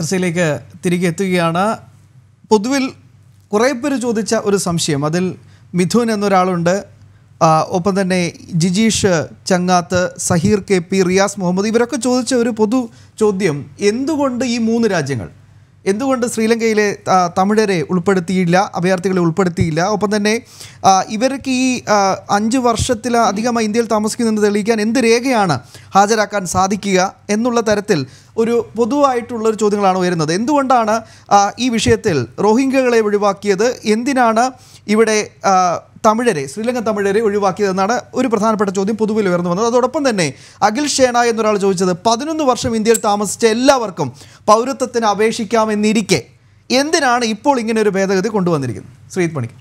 ചർച്ചയിലേക്ക് തിരികെ എത്തുകയാണ് പൊതുവിൽ കുറേ പേര് ചോദിച്ച ഒരു സംശയം അതിൽ മിഥുൻ എന്നൊരാളുണ്ട് ഒപ്പം തന്നെ ജിജീഷ് ചങ്ങാത്ത് സഹീർ കെ പി റിയാസ് മുഹമ്മദ് ഇവരൊക്കെ ചോദിച്ച ഒരു പൊതു ചോദ്യം എന്തുകൊണ്ട് ഈ മൂന്ന് രാജ്യങ്ങൾ എന്തുകൊണ്ട് ശ്രീലങ്കയിലെ തമിഴരെ ഉൾപ്പെടുത്തിയില്ല അഭയാർത്ഥികളെ ഉൾപ്പെടുത്തിയില്ല ഒപ്പം തന്നെ ഇവർക്ക് ഈ അഞ്ച് വർഷത്തിലധികമായി ഇന്ത്യയിൽ താമസിക്കുന്നതെന്ന് തെളിയിക്കാൻ എന്ത് രേഖയാണ് ഹാജരാക്കാൻ സാധിക്കുക എന്നുള്ള തരത്തിൽ ഒരു പൊതുവായിട്ടുള്ളൊരു ചോദ്യങ്ങളാണ് ഉയരുന്നത് എന്തുകൊണ്ടാണ് ഈ വിഷയത്തിൽ റോഹിംഗ്യകളെ ഒഴിവാക്കിയത് എന്തിനാണ് ഇവിടെ തമിഴരെ ശ്രീലങ്കൻ തമിഴരെ ഒഴിവാക്കിയതെന്നാണ് ഒരു പ്രധാനപ്പെട്ട ചോദ്യം പൊതുവിൽ ഉയർന്നു വന്നത് അതോടൊപ്പം തന്നെ അഖിൽ ഷേണ എന്നൊരാൾ ചോദിച്ചത് പതിനൊന്ന് വർഷം ഇന്ത്യയിൽ താമസിച്ച എല്ലാവർക്കും പൗരത്വത്തിന് അപേക്ഷിക്കാമെന്നിരിക്കെ എന്തിനാണ് ഇപ്പോൾ ഇങ്ങനെ ഒരു ഭേദഗതി കൊണ്ടുവന്നിരിക്കുന്നത് ശ്രീത് പണിക്ക്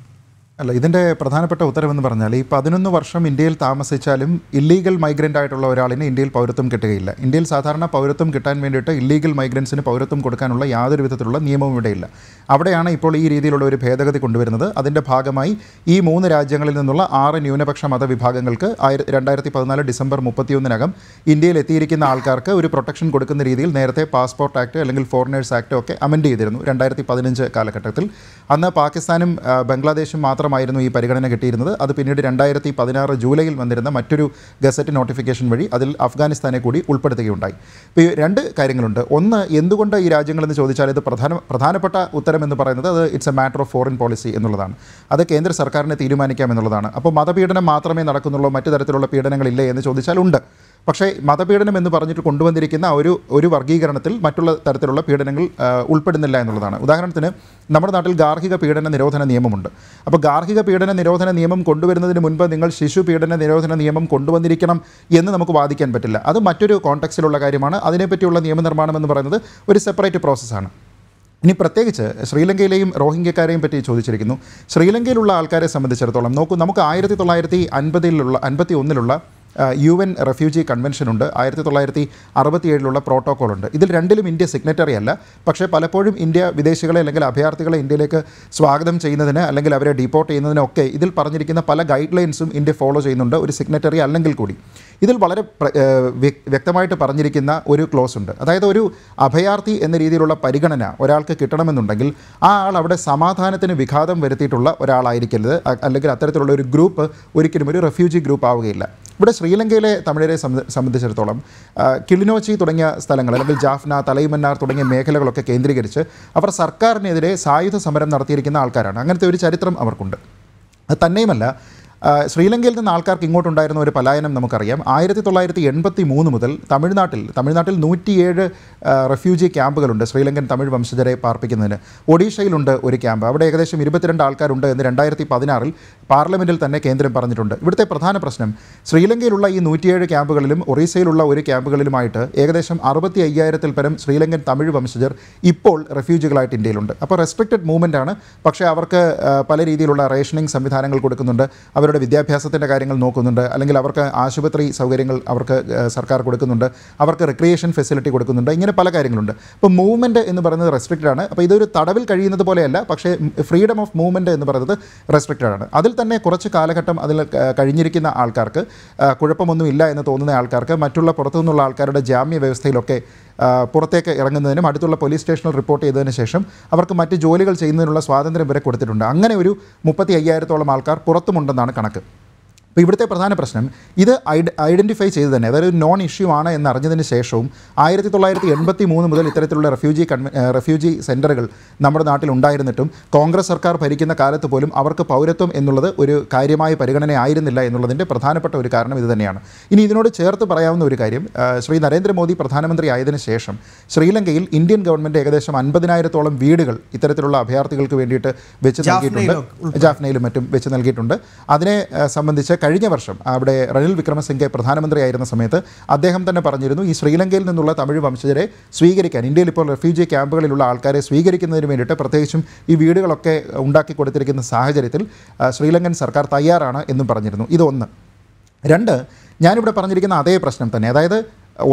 അല്ല ഇതിൻ്റെ പ്രധാനപ്പെട്ട ഉത്തരവെന്ന് പറഞ്ഞാൽ ഈ പതിനൊന്ന് വർഷം ഇന്ത്യയിൽ താമസിച്ചാലും ഇല്ലീഗൽ മൈഗ്രൻ്റ് ആയിട്ടുള്ള ഒരാളിന് ഇന്ത്യയിൽ പൗരത്വം കിട്ടുകയില്ല ഇന്ത്യയിൽ സാധാരണ പൗരത്വം കിട്ടാൻ വേണ്ടിയിട്ട് ഇല്ലീഗൽ മൈഗ്രൻസിന് പൗരത്വം കൊടുക്കാനുള്ള യാതൊരു വിധത്തിലുള്ള നിയമവും ഇവിടെയില്ല അവിടെയാണ് ഇപ്പോൾ ഈ രീതിയിലുള്ള ഒരു ഭേദഗതി കൊണ്ടുവരുന്നത് അതിൻ്റെ ഭാഗമായി ഈ മൂന്ന് രാജ്യങ്ങളിൽ നിന്നുള്ള ആറ് ന്യൂനപക്ഷ മതവിഭാഗങ്ങൾക്ക് ആയിരത്തി രണ്ടായിരത്തി പതിനാല് ഡിസംബർ മുപ്പത്തിയൊന്നിനകം ഇന്ത്യയിൽ എത്തിയിരിക്കുന്ന ആൾക്കാർക്ക് ഒരു പ്രൊട്ടക്ഷൻ കൊടുക്കുന്ന രീതിയിൽ നേരത്തെ പാസ്പോർട്ട് ആക്ട് അല്ലെങ്കിൽ ഫോറിനേഴ്സ് ആക്ട് ഒക്കെ അമെൻഡ് ചെയ്തിരുന്നു രണ്ടായിരത്തി പതിനഞ്ച് കാലഘട്ടത്തിൽ അന്ന് പാകിസ്ഥാനും ബംഗ്ലാദേശും മാത്രം മാത്രമായിരുന്നു ഈ പരിഗണന കിട്ടിയിരുന്നത് അത് പിന്നീട് രണ്ടായിരത്തി പതിനാറ് ജൂലൈയിൽ വന്നിരുന്ന മറ്റൊരു ഗസറ്റ് നോട്ടിഫിക്കേഷൻ വഴി അതിൽ അഫ്ഗാനിസ്ഥാനെ കൂടി ഉൾപ്പെടുത്തുകയുണ്ടായി ഇപ്പോൾ ഈ രണ്ട് കാര്യങ്ങളുണ്ട് ഒന്ന് എന്തുകൊണ്ട് ഈ രാജ്യങ്ങളെന്ന് ചോദിച്ചാൽ ഇത് പ്രധാന പ്രധാനപ്പെട്ട ഉത്തരം എന്ന് പറയുന്നത് അത് it's a matter of foreign policy എന്നുള്ളതാണ് അത് കേന്ദ്ര സർക്കാരിനെ തീരുമാനിക്കാം എന്നുള്ളതാണ് അപ്പോൾ മതപീഡനം മാത്രമേ നടക്കുന്നുള്ളൂ മറ്റു തരത്തിലുള്ള പീഡനങ്ങളില്ലേ എന്ന് ചോദിച്ചാൽ ഉണ്ട് പക്ഷേ മതപീഡനം എന്ന് പറഞ്ഞിട്ട് കൊണ്ടുവന്നിരിക്കുന്ന ഒരു ഒരു വർഗീകരണത്തിൽ മറ്റുള്ള തരത്തിലുള്ള പീഡനങ്ങൾ ഉൾപ്പെടുന്നില്ല എന്നുള്ളതാണ് ഉദാഹരണത്തിന് നമ്മുടെ നാട്ടിൽ ഗാർഹിക പീഡന നിരോധന നിയമമുണ്ട് അപ്പോൾ ഗാർഹിക പീഡന നിരോധന നിയമം കൊണ്ടുവരുന്നതിന് മുൻപ് നിങ്ങൾ ശിശു പീഡന നിരോധന നിയമം കൊണ്ടുവന്നിരിക്കണം എന്ന് നമുക്ക് വാദിക്കാൻ പറ്റില്ല അത് മറ്റൊരു കോൺടാക്സിലുള്ള കാര്യമാണ് അതിനെപ്പറ്റിയുള്ള നിയമനിർമ്മാണം എന്ന് പറയുന്നത് ഒരു സെപ്പറേറ്റ് പ്രോസസ്സാണ് ഇനി പ്രത്യേകിച്ച് ശ്രീലങ്കയിലെയും റോഹിംഗ്യക്കാരെയും പറ്റി ചോദിച്ചിരിക്കുന്നു ശ്രീലങ്കയിലുള്ള ആൾക്കാരെ സംബന്ധിച്ചിടത്തോളം നോക്കൂ നമുക്ക് ആയിരത്തി തൊള്ളായിരത്തി അൻപതിലുള്ള അൻപത്തി ഒന്നിലുള്ള യു എൻ റെഫ്യൂജി ഉണ്ട് ആയിരത്തി തൊള്ളായിരത്തി അറുപത്തിയേഴിലുള്ള ഉണ്ട് ഇതിൽ രണ്ടിലും ഇന്ത്യ സിഗ്നറ്ററി അല്ല പക്ഷേ പലപ്പോഴും ഇന്ത്യ വിദേശികളെ അല്ലെങ്കിൽ അഭയാർത്ഥികളെ ഇന്ത്യയിലേക്ക് സ്വാഗതം ചെയ്യുന്നതിന് അല്ലെങ്കിൽ അവരെ ഡിപ്പോർട്ട് ചെയ്യുന്നതിനൊക്കെ ഇതിൽ പറഞ്ഞിരിക്കുന്ന പല ഗൈഡ് ലൈൻസും ഇന്ത്യ ഫോളോ ചെയ്യുന്നുണ്ട് ഒരു സിഗ്നറ്ററി അല്ലെങ്കിൽ കൂടി ഇതിൽ വളരെ വ്യക്തമായിട്ട് പറഞ്ഞിരിക്കുന്ന ഒരു ക്ലോസ് ഉണ്ട് അതായത് ഒരു അഭയാർത്ഥി എന്ന രീതിയിലുള്ള പരിഗണന ഒരാൾക്ക് കിട്ടണമെന്നുണ്ടെങ്കിൽ ആ ആൾ അവിടെ സമാധാനത്തിന് വിഘാതം വരുത്തിയിട്ടുള്ള ഒരാളായിരിക്കരുത് അല്ലെങ്കിൽ അത്തരത്തിലുള്ള ഒരു ഗ്രൂപ്പ് ഒരിക്കലും ഒരു റെഫ്യൂജി ഗ്രൂപ്പ് ആവുകയില്ല ഇവിടെ ശ്രീലങ്കയിലെ തമിഴരെ സംബന്ധിച്ചിടത്തോളം കിളിനോച്ചി തുടങ്ങിയ സ്ഥലങ്ങൾ അല്ലെങ്കിൽ ജാഫ്ന തലൈമന്നാർ തുടങ്ങിയ മേഖലകളൊക്കെ കേന്ദ്രീകരിച്ച് അവർ സർക്കാരിനെതിരെ സായുധ സമരം നടത്തിയിരിക്കുന്ന ആൾക്കാരാണ് അങ്ങനത്തെ ഒരു ചരിത്രം അവർക്കുണ്ട് അത് തന്നെയുമല്ല ശ്രീലങ്കയിൽ നിന്ന് ആൾക്കാർക്ക് ഇങ്ങോട്ടുണ്ടായിരുന്ന ഒരു പലായനം നമുക്കറിയാം ആയിരത്തി തൊള്ളായിരത്തി എൺപത്തി മൂന്ന് മുതൽ തമിഴ്നാട്ടിൽ തമിഴ്നാട്ടിൽ നൂറ്റിയേഴ് റെഫ്യൂജി ക്യാമ്പുകളുണ്ട് ശ്രീലങ്കൻ തമിഴ് വംശജരെ പാർപ്പിക്കുന്നതിന് ഒഡീഷയിലുണ്ട് ഒരു ക്യാമ്പ് അവിടെ ഏകദേശം ഇരുപത്തിരണ്ട് ആൾക്കാരുണ്ട് എന്ന് രണ്ടായിരത്തി പതിനാറിൽ പാർലമെൻറ്റിൽ തന്നെ കേന്ദ്രം പറഞ്ഞിട്ടുണ്ട് ഇവിടുത്തെ പ്രധാന പ്രശ്നം ശ്രീലങ്കയിലുള്ള ഈ നൂറ്റിയേഴ് ക്യാമ്പുകളിലും ഒറീസയിലുള്ള ഒരു ക്യാമ്പുകളിലുമായിട്ട് ഏകദേശം അറുപത്തി അയ്യായിരത്തിൽ പരം ശ്രീലങ്കൻ തമിഴ് വംശജർ ഇപ്പോൾ റെഫ്യൂജികളായിട്ട് ഇന്ത്യയിലുണ്ട് അപ്പോൾ റെസ്ട്രിക്റ്റഡ് മൂവ്മെൻ്റ് ആണ് പക്ഷേ അവർക്ക് പല രീതിയിലുള്ള റേഷനിങ് സംവിധാനങ്ങൾ കൊടുക്കുന്നുണ്ട് അവരുടെ വിദ്യാഭ്യാസത്തിൻ്റെ കാര്യങ്ങൾ നോക്കുന്നുണ്ട് അല്ലെങ്കിൽ അവർക്ക് ആശുപത്രി സൗകര്യങ്ങൾ അവർക്ക് സർക്കാർ കൊടുക്കുന്നുണ്ട് അവർക്ക് റിക്രിയേഷൻ ഫെസിലിറ്റി കൊടുക്കുന്നുണ്ട് ഇങ്ങനെ പല കാര്യങ്ങളുണ്ട് അപ്പോൾ മൂവ്മെൻറ്റ് എന്ന് പറയുന്നത് റെസ്ട്രിക്റ്റഡ് ആണ് അപ്പോൾ ഇതൊരു തടവിൽ കഴിയുന്നത് പോലെയല്ല പക്ഷേ ഫ്രീഡം ഓഫ് മൂവ്മെൻറ്റ് എന്ന് പറയുന്നത് റെസ്ട്രിക്റ്റഡ് ആണ് അതിൽ തന്നെ കുറച്ച് കാലഘട്ടം അതിൽ കഴിഞ്ഞിരിക്കുന്ന ആൾക്കാർക്ക് കുഴപ്പമൊന്നുമില്ല എന്ന് തോന്നുന്ന ആൾക്കാർക്ക് മറ്റുള്ള പുറത്തു നിന്നുള്ള ആൾക്കാരുടെ ജാമ്യ വ്യവസ്ഥയിലൊക്കെ പുറത്തേക്ക് ഇറങ്ങുന്നതിനും അടുത്തുള്ള പോലീസ് സ്റ്റേഷനിൽ റിപ്പോർട്ട് ചെയ്തതിന് ശേഷം അവർക്ക് മറ്റ് ജോലികൾ ചെയ്യുന്നതിനുള്ള സ്വാതന്ത്ര്യം വരെ കൊടുത്തിട്ടുണ്ട് അങ്ങനെ ഒരു മുപ്പത്തി അയ്യായിരത്തോളം ആൾക്കാർ പുറത്തുമുണ്ടെന്നാണ് കണക്ക് അപ്പോൾ ഇവിടുത്തെ പ്രധാന പ്രശ്നം ഇത് ഐഡൻറ്റിഫൈ ചെയ്ത് തന്നെ അതൊരു നോൺ ഇഷ്യൂ ആണ് എന്നറിഞ്ഞതിന് ശേഷവും ആയിരത്തി തൊള്ളായിരത്തി എൺപത്തി മൂന്ന് മുതൽ ഇത്തരത്തിലുള്ള റെഫ്യൂജി കൺവെ റെഫ്യൂജി സെൻറ്ററുകൾ നമ്മുടെ നാട്ടിൽ ഉണ്ടായിരുന്നിട്ടും കോൺഗ്രസ് സർക്കാർ ഭരിക്കുന്ന കാലത്ത് പോലും അവർക്ക് പൗരത്വം എന്നുള്ളത് ഒരു കാര്യമായ പരിഗണനയായിരുന്നില്ല എന്നുള്ളതിൻ്റെ പ്രധാനപ്പെട്ട ഒരു കാരണം ഇത് തന്നെയാണ് ഇനി ഇതിനോട് ചേർത്ത് പറയാവുന്ന ഒരു കാര്യം ശ്രീ നരേന്ദ്രമോദി പ്രധാനമന്ത്രി ആയതിനു ശേഷം ശ്രീലങ്കയിൽ ഇന്ത്യൻ ഗവൺമെൻറ് ഏകദേശം അൻപതിനായിരത്തോളം വീടുകൾ ഇത്തരത്തിലുള്ള അഭയാർത്ഥികൾക്ക് വേണ്ടിയിട്ട് വെച്ച് നൽകിയിട്ടുണ്ട് ജാഫ്നയിലും മറ്റും വെച്ച് നൽകിയിട്ടുണ്ട് അതിനെ സംബന്ധിച്ച് കഴിഞ്ഞ വർഷം അവിടെ റണിൽ വിക്രമസിംഗെ പ്രധാനമന്ത്രിയായിരുന്ന സമയത്ത് അദ്ദേഹം തന്നെ പറഞ്ഞിരുന്നു ഈ ശ്രീലങ്കയിൽ നിന്നുള്ള തമിഴ് വംശജരെ സ്വീകരിക്കാൻ ഇന്ത്യയിൽ ഇപ്പോൾ റെഫ്യൂജി ക്യാമ്പുകളിലുള്ള ആൾക്കാരെ സ്വീകരിക്കുന്നതിന് വേണ്ടിയിട്ട് പ്രത്യേകിച്ചും ഈ വീടുകളൊക്കെ ഉണ്ടാക്കി കൊടുത്തിരിക്കുന്ന സാഹചര്യത്തിൽ ശ്രീലങ്കൻ സർക്കാർ തയ്യാറാണ് എന്നും പറഞ്ഞിരുന്നു ഇതൊന്ന് രണ്ട് ഞാനിവിടെ പറഞ്ഞിരിക്കുന്ന അതേ പ്രശ്നം തന്നെ അതായത്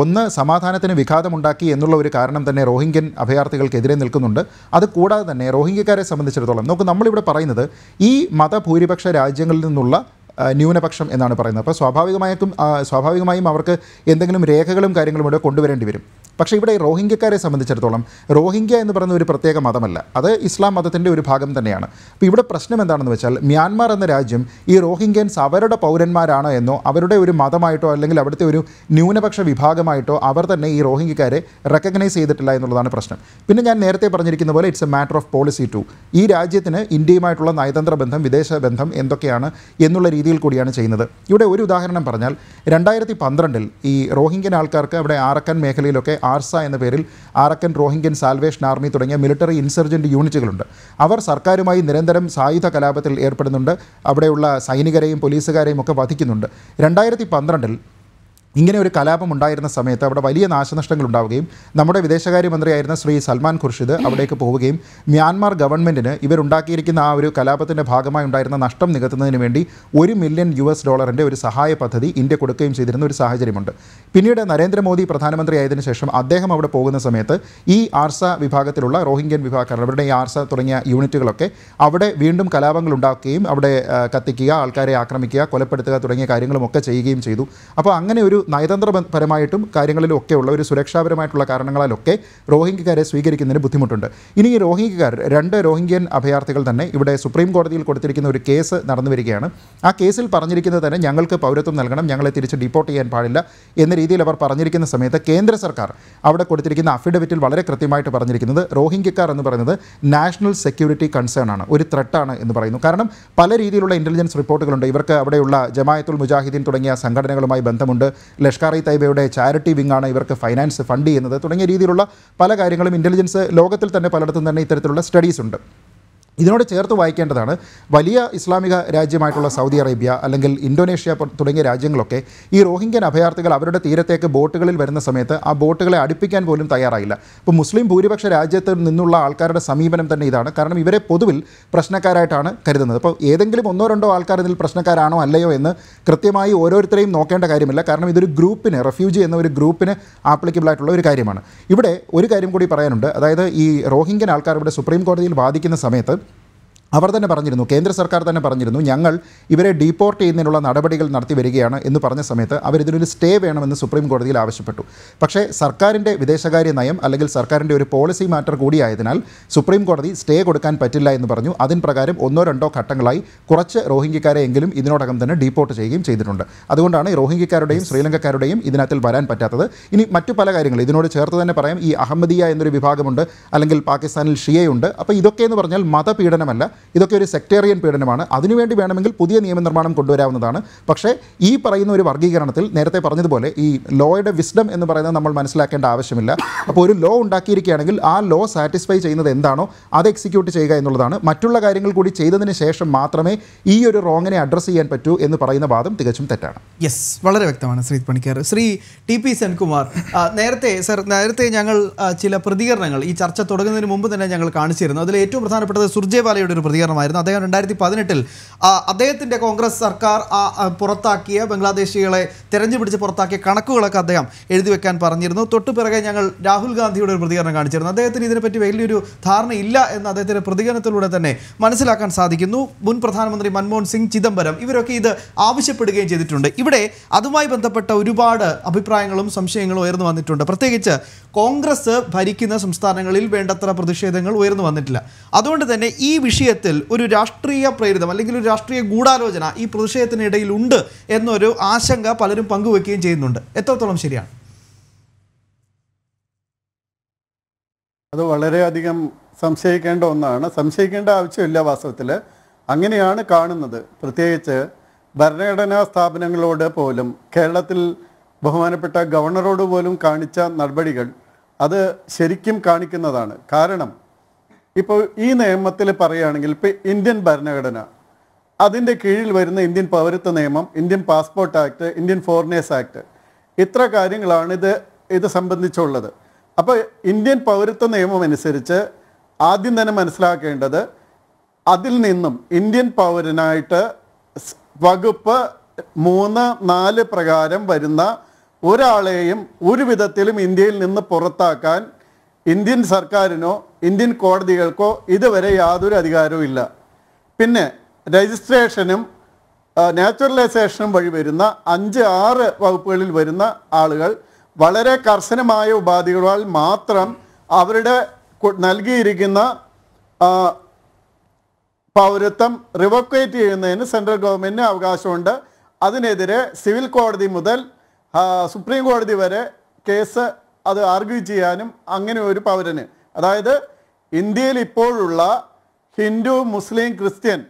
ഒന്ന് സമാധാനത്തിന് വിഘാതമുണ്ടാക്കി എന്നുള്ള ഒരു കാരണം തന്നെ റോഹിംഗ്യൻ അഭയാർത്ഥികൾക്കെതിരെ നിൽക്കുന്നുണ്ട് അത് കൂടാതെ തന്നെ റോഹിംഗ്യക്കാരെ സംബന്ധിച്ചിടത്തോളം നമുക്ക് നമ്മളിവിടെ പറയുന്നത് ഈ മതഭൂരിപക്ഷ രാജ്യങ്ങളിൽ നിന്നുള്ള ന്യൂനപക്ഷം എന്നാണ് പറയുന്നത് അപ്പോൾ സ്വാഭാവികമായിട്ടും സ്വാഭാവികമായും അവർക്ക് എന്തെങ്കിലും രേഖകളും കാര്യങ്ങളും ഇവിടെ കൊണ്ടുവരേണ്ടി വരും പക്ഷേ ഇവിടെ റോഹിംഗ്യക്കാരെ സംബന്ധിച്ചിടത്തോളം റോഹിംഗ്യ എന്ന് പറയുന്ന ഒരു പ്രത്യേക മതമല്ല അത് ഇസ്ലാം മതത്തിൻ്റെ ഒരു ഭാഗം തന്നെയാണ് അപ്പോൾ ഇവിടെ പ്രശ്നം എന്താണെന്ന് വെച്ചാൽ മ്യാൻമാർ എന്ന രാജ്യം ഈ റോഹിംഗ്യൻസ് അവരുടെ പൗരന്മാരാണ് എന്നോ അവരുടെ ഒരു മതമായിട്ടോ അല്ലെങ്കിൽ അവിടുത്തെ ഒരു ന്യൂനപക്ഷ വിഭാഗമായിട്ടോ അവർ തന്നെ ഈ റോഹിംഗ്യക്കാരെ റെക്കഗ്നൈസ് ചെയ്തിട്ടില്ല എന്നുള്ളതാണ് പ്രശ്നം പിന്നെ ഞാൻ നേരത്തെ പറഞ്ഞിരിക്കുന്ന പോലെ it's a matter of policy to ഈ രാജ്യത്തിന് ഇന്ത്യയുമായിട്ടുള്ള നയതന്ത്ര ബന്ധം വിദേശ ബന്ധം എന്തൊക്കെയാണ് എന്നുള്ള രീതിയിൽ കൂടിയാണ് ചെയ്യുന്നത് ഇവിടെ ഒരു ഉദാഹരണം പറഞ്ഞാൽ രണ്ടായിരത്തി പന്ത്രണ്ടിൽ ഈ റോഹിംഗ്യൻ ആൾക്കാർക്ക് അവിടെ ആറക്കൻ മേഖലയിലൊക്കെ ആർസ എന്ന പേരിൽ ആറക്കൻ റോഹിംഗ്യൻ സാൽവേഷൻ ആർമി തുടങ്ങിയ മിലിറ്ററി ഇൻസർജൻറ്റ് യൂണിറ്റുകളുണ്ട് അവർ സർക്കാരുമായി നിരന്തരം സായുധ കലാപത്തിൽ ഏർപ്പെടുന്നുണ്ട് അവിടെയുള്ള സൈനികരെയും പോലീസുകാരെയും ഒക്കെ വധിക്കുന്നുണ്ട് രണ്ടായിരത്തി പന്ത്രണ്ടിൽ ഇങ്ങനെ ഒരു കലാപം ഉണ്ടായിരുന്ന സമയത്ത് അവിടെ വലിയ നാശനഷ്ടങ്ങൾ ഉണ്ടാവുകയും നമ്മുടെ വിദേശകാര്യമന്ത്രിയായിരുന്ന ശ്രീ സൽമാൻ ഖുർഷിദ് അവിടേക്ക് പോവുകയും മ്യാൻമാർ ഗവൺമെൻറ്റിന് ഇവരുണ്ടാക്കിയിരിക്കുന്ന ആ ഒരു കലാപത്തിൻ്റെ ഭാഗമായി ഉണ്ടായിരുന്ന നഷ്ടം നികത്തുന്നതിന് വേണ്ടി ഒരു മില്യൺ യു എസ് ഡോളറിൻ്റെ ഒരു സഹായ പദ്ധതി ഇന്ത്യ കൊടുക്കുകയും ചെയ്തിരുന്ന ഒരു സാഹചര്യമുണ്ട് പിന്നീട് നരേന്ദ്രമോദി പ്രധാനമന്ത്രിയായതിനു ശേഷം അദ്ദേഹം അവിടെ പോകുന്ന സമയത്ത് ഈ ആർസ വിഭാഗത്തിലുള്ള റോഹിംഗ്യൻ വിഭാഗക്കാർ അവരുടെ ഈ ആർസ തുടങ്ങിയ യൂണിറ്റുകളൊക്കെ അവിടെ വീണ്ടും കലാപങ്ങൾ ഉണ്ടാക്കുകയും അവിടെ കത്തിക്കുക ആൾക്കാരെ ആക്രമിക്കുക കൊലപ്പെടുത്തുക തുടങ്ങിയ ഒക്കെ ചെയ്യുകയും ചെയ്തു അപ്പോൾ അങ്ങനെ ഒരു നയതന്ത്രപരമായിട്ടും കാര്യങ്ങളിലും ഒക്കെയുള്ള ഒരു സുരക്ഷാപരമായിട്ടുള്ള കാരണങ്ങളാലൊക്കെ റോഹിംഗ്യക്കാരെ സ്വീകരിക്കുന്നതിന് ബുദ്ധിമുട്ടുണ്ട് ഇനി ഈ റോഹിംഗ്യക്കാർ രണ്ട് റോഹിംഗ്യൻ അഭയാർത്ഥികൾ തന്നെ ഇവിടെ സുപ്രീം കോടതിയിൽ കൊടുത്തിരിക്കുന്ന ഒരു കേസ് നടന്നു വരികയാണ് ആ കേസിൽ പറഞ്ഞിരിക്കുന്നത് തന്നെ ഞങ്ങൾക്ക് പൗരത്വം നൽകണം ഞങ്ങളെ തിരിച്ച് ഡിപ്പോർട്ട് ചെയ്യാൻ പാടില്ല എന്ന രീതിയിൽ അവർ പറഞ്ഞിരിക്കുന്ന സമയത്ത് കേന്ദ്ര സർക്കാർ അവിടെ കൊടുത്തിരിക്കുന്ന അഫിഡവിറ്റിൽ വളരെ കൃത്യമായിട്ട് പറഞ്ഞിരിക്കുന്നത് റോഹിംഗ്യക്കാർ എന്ന് പറയുന്നത് നാഷണൽ സെക്യൂരിറ്റി കൺസേൺ ആണ് ഒരു ത്രെട്ടാണ് എന്ന് പറയുന്നു കാരണം പല രീതിയിലുള്ള ഇൻ്റലിജൻസ് റിപ്പോർട്ടുകളുണ്ട് ഇവർക്ക് അവിടെയുള്ള ജമായത്തുൽ മുജാഹിദ്ദീൻ തുടങ്ങിയ സംഘടനകളുമായി ബന്ധമുണ്ട് ലഷ്കാർ ഇ തൈബയുടെ ചാരിറ്റി വിങ്ങാണ് ഇവർക്ക് ഫൈനാൻസ് ഫണ്ട് ചെയ്യുന്നത് തുടങ്ങിയ രീതിയിലുള്ള പല കാര്യങ്ങളും ഇൻ്റലിജൻസ് ലോകത്തിൽ തന്നെ പലയിടത്തും തന്നെ ഇത്തരത്തിലുള്ള സ്റ്റഡീസ് ഉണ്ട് ഇതിനോട് ചേർത്ത് വായിക്കേണ്ടതാണ് വലിയ ഇസ്ലാമിക രാജ്യമായിട്ടുള്ള സൗദി അറേബ്യ അല്ലെങ്കിൽ ഇന്തോനേഷ്യ തുടങ്ങിയ രാജ്യങ്ങളൊക്കെ ഈ റോഹിംഗ്യൻ അഭയാർത്ഥികൾ അവരുടെ തീരത്തേക്ക് ബോട്ടുകളിൽ വരുന്ന സമയത്ത് ആ ബോട്ടുകളെ അടുപ്പിക്കാൻ പോലും തയ്യാറായില്ല ഇപ്പോൾ മുസ്ലിം ഭൂരിപക്ഷ രാജ്യത്ത് നിന്നുള്ള ആൾക്കാരുടെ സമീപനം തന്നെ ഇതാണ് കാരണം ഇവരെ പൊതുവിൽ പ്രശ്നക്കാരായിട്ടാണ് കരുതുന്നത് അപ്പോൾ ഏതെങ്കിലും ഒന്നോ രണ്ടോ ആൾക്കാർ ഇതിൽ പ്രശ്നക്കാരാണോ അല്ലയോ എന്ന് കൃത്യമായി ഓരോരുത്തരെയും നോക്കേണ്ട കാര്യമില്ല കാരണം ഇതൊരു ഗ്രൂപ്പിന് റെഫ്യൂജി എന്ന ഒരു ഗ്രൂപ്പിന് ആപ്ലിക്കബിൾ ആയിട്ടുള്ള ഒരു കാര്യമാണ് ഇവിടെ ഒരു കാര്യം കൂടി പറയാനുണ്ട് അതായത് ഈ റോഹിംഗ്യൻ ആൾക്കാർ ഇവിടെ സുപ്രീം കോടതിയിൽ വാദിക്കുന്ന സമയത്ത് അവർ തന്നെ പറഞ്ഞിരുന്നു കേന്ദ്ര സർക്കാർ തന്നെ പറഞ്ഞിരുന്നു ഞങ്ങൾ ഇവരെ ഡീപ്പോർട്ട് ചെയ്യുന്നതിനുള്ള നടപടികൾ നടത്തി വരികയാണ് എന്ന് പറഞ്ഞ സമയത്ത് അവരിതിനൊരു സ്റ്റേ വേണമെന്ന് സുപ്രീം കോടതിയിൽ ആവശ്യപ്പെട്ടു പക്ഷേ സർക്കാരിൻ്റെ വിദേശകാര്യ നയം അല്ലെങ്കിൽ സർക്കാരിൻ്റെ ഒരു പോളിസി മാറ്റർ കൂടിയായതിനാൽ സുപ്രീം കോടതി സ്റ്റേ കൊടുക്കാൻ പറ്റില്ല എന്ന് പറഞ്ഞു അതിന് പ്രകാരം ഒന്നോ രണ്ടോ ഘട്ടങ്ങളായി കുറച്ച് റോഹിംഗ്യക്കാരെയെങ്കിലും ഇതിനോടകം തന്നെ ഡീപ്പോർട്ട് ചെയ്യുകയും ചെയ്തിട്ടുണ്ട് അതുകൊണ്ടാണ് ഈ റോഹിംഗ്യക്കാരുടെയും ശ്രീലങ്കക്കാരുടെയും ഇതിനകത്തിൽ വരാൻ പറ്റാത്തത് ഇനി മറ്റു പല കാര്യങ്ങൾ ഇതിനോട് ചേർത്ത് തന്നെ പറയാം ഈ അഹമ്മദിയ എന്നൊരു വിഭാഗമുണ്ട് അല്ലെങ്കിൽ പാകിസ്ഥാനിൽ ഷിയയുണ്ട് അപ്പോൾ ഇതൊക്കെ എന്ന് പറഞ്ഞാൽ മതപീഡനമല്ല ഇതൊക്കെ ഒരു സെക്ടേറിയൻ പീഡനമാണ് അതിനുവേണ്ടി വേണമെങ്കിൽ പുതിയ നിയമനിർമ്മാണം കൊണ്ടുവരാവുന്നതാണ് പക്ഷേ ഈ പറയുന്ന ഒരു വർഗീകരണത്തിൽ നേരത്തെ പറഞ്ഞതുപോലെ ഈ ലോയുടെ വിസ്ഡം എന്ന് പറയുന്നത് നമ്മൾ മനസ്സിലാക്കേണ്ട ആവശ്യമില്ല അപ്പോൾ ഒരു ലോ ഉണ്ടാക്കിയിരിക്കുകയാണെങ്കിൽ ആ ലോ സാറ്റിസ്ഫൈ ചെയ്യുന്നത് എന്താണോ അത് എക്സിക്യൂട്ട് ചെയ്യുക എന്നുള്ളതാണ് മറ്റുള്ള കാര്യങ്ങൾ കൂടി ചെയ്തതിന് ശേഷം മാത്രമേ ഈ ഒരു റോങ്ങിനെ അഡ്രസ്സ് ചെയ്യാൻ പറ്റൂ എന്ന് പറയുന്ന വാദം തികച്ചും തെറ്റാണ് യെസ് വളരെ വ്യക്തമാണ് ശ്രീ പണിക്കർ ശ്രീ ടി പി സെൻകുമാർ നേരത്തെ സർ നേരത്തെ ഞങ്ങൾ ചില പ്രതികരണങ്ങൾ ഈ ചർച്ച തുടങ്ങുന്നതിന് മുമ്പ് തന്നെ ഞങ്ങൾ കാണിച്ചിരുന്നു അതിൽ ഏറ്റവും പ്രധാനപ്പെട്ടത് സുർജേവാലയുടെ ഒരു പ്രതികരണമായിരുന്നു അദ്ദേഹം രണ്ടായിരത്തി പതിനെട്ടിൽ അദ്ദേഹത്തിൻ്റെ കോൺഗ്രസ് സർക്കാർ പുറത്താക്കിയ ബംഗ്ലാദേശികളെ തെരഞ്ഞു പിടിച്ച് പുറത്താക്കിയ കണക്കുകളൊക്കെ അദ്ദേഹം എഴുതി വെക്കാൻ പറഞ്ഞിരുന്നു തൊട്ടു പിറകെ ഞങ്ങൾ രാഹുൽ ഗാന്ധിയുടെ ഒരു പ്രതികരണം കാണിച്ചിരുന്നു അദ്ദേഹത്തിന് ഇതിനെപ്പറ്റി വലിയൊരു ധാരണയില്ല എന്ന് അദ്ദേഹത്തിൻ്റെ പ്രതികരണത്തിലൂടെ തന്നെ മനസ്സിലാക്കാൻ സാധിക്കുന്നു മുൻ പ്രധാനമന്ത്രി മൻമോഹൻ സിംഗ് ചിദംബരം ഇവരൊക്കെ ഇത് ആവശ്യപ്പെടുകയും ചെയ്തിട്ടുണ്ട് ഇവിടെ അതുമായി ബന്ധപ്പെട്ട ഒരുപാട് അഭിപ്രായങ്ങളും സംശയങ്ങളും ഉയർന്നു വന്നിട്ടുണ്ട് പ്രത്യേകിച്ച് കോൺഗ്രസ് ഭരിക്കുന്ന സംസ്ഥാനങ്ങളിൽ വേണ്ടത്ര പ്രതിഷേധങ്ങൾ ഉയർന്നു വന്നിട്ടില്ല അതുകൊണ്ട് തന്നെ ഈ വിഷയം പ്രതിഷേധത്തിൽ ഒരു രാഷ്ട്രീയ പ്രേരിതം അല്ലെങ്കിൽ ഒരു രാഷ്ട്രീയ ഗൂഢാലോചന ഈ ഉണ്ട് എന്നൊരു ആശങ്ക പലരും പങ്കുവെക്കുകയും ചെയ്യുന്നുണ്ട് എത്രത്തോളം ശരിയാണ് അത് വളരെയധികം സംശയിക്കേണ്ട ഒന്നാണ് സംശയിക്കേണ്ട ആവശ്യമില്ല വാസ്തവത്തിൽ അങ്ങനെയാണ് കാണുന്നത് പ്രത്യേകിച്ച് ഭരണഘടനാ സ്ഥാപനങ്ങളോട് പോലും കേരളത്തിൽ ബഹുമാനപ്പെട്ട ഗവർണറോട് പോലും കാണിച്ച നടപടികൾ അത് ശരിക്കും കാണിക്കുന്നതാണ് കാരണം ഇപ്പോൾ ഈ നിയമത്തിൽ പറയുകയാണെങ്കിൽ ഇപ്പോൾ ഇന്ത്യൻ ഭരണഘടന അതിൻ്റെ കീഴിൽ വരുന്ന ഇന്ത്യൻ പൗരത്വ നിയമം Indian passport act Indian foreigners act ഇത്ര കാര്യങ്ങളാണ് ഇത് ഇത് സംബന്ധിച്ചുള്ളത് അപ്പോൾ ഇന്ത്യൻ പൗരത്വ നിയമം അനുസരിച്ച് ആദ്യം തന്നെ മനസ്സിലാക്കേണ്ടത് അതിൽ നിന്നും ഇന്ത്യൻ പൗരനായിട്ട് വകുപ്പ് മൂന്ന് നാല് പ്രകാരം വരുന്ന ഒരാളെയും ഒരു വിധത്തിലും ഇന്ത്യയിൽ നിന്ന് പുറത്താക്കാൻ ഇന്ത്യൻ സർക്കാരിനോ ഇന്ത്യൻ കോടതികൾക്കോ ഇതുവരെ യാതൊരു അധികാരവും ഇല്ല പിന്നെ രജിസ്ട്രേഷനും നാച്ചുറലൈസേഷനും വഴി വരുന്ന അഞ്ച് ആറ് വകുപ്പുകളിൽ വരുന്ന ആളുകൾ വളരെ കർശനമായ ഉപാധികളാൽ മാത്രം അവരുടെ നൽകിയിരിക്കുന്ന പൗരത്വം റിവക്വേറ്റ് ചെയ്യുന്നതിന് സെൻട്രൽ ഗവൺമെൻറ്റിന് അവകാശമുണ്ട് അതിനെതിരെ സിവിൽ കോടതി മുതൽ സുപ്രീം കോടതി വരെ കേസ് അത് ആർഗ്യൂ ചെയ്യാനും അങ്ങനെ ഒരു പൗരന് അതായത് ഇന്ത്യയിൽ ഇപ്പോഴുള്ള ഹിന്ദു മുസ്ലിം ക്രിസ്ത്യൻ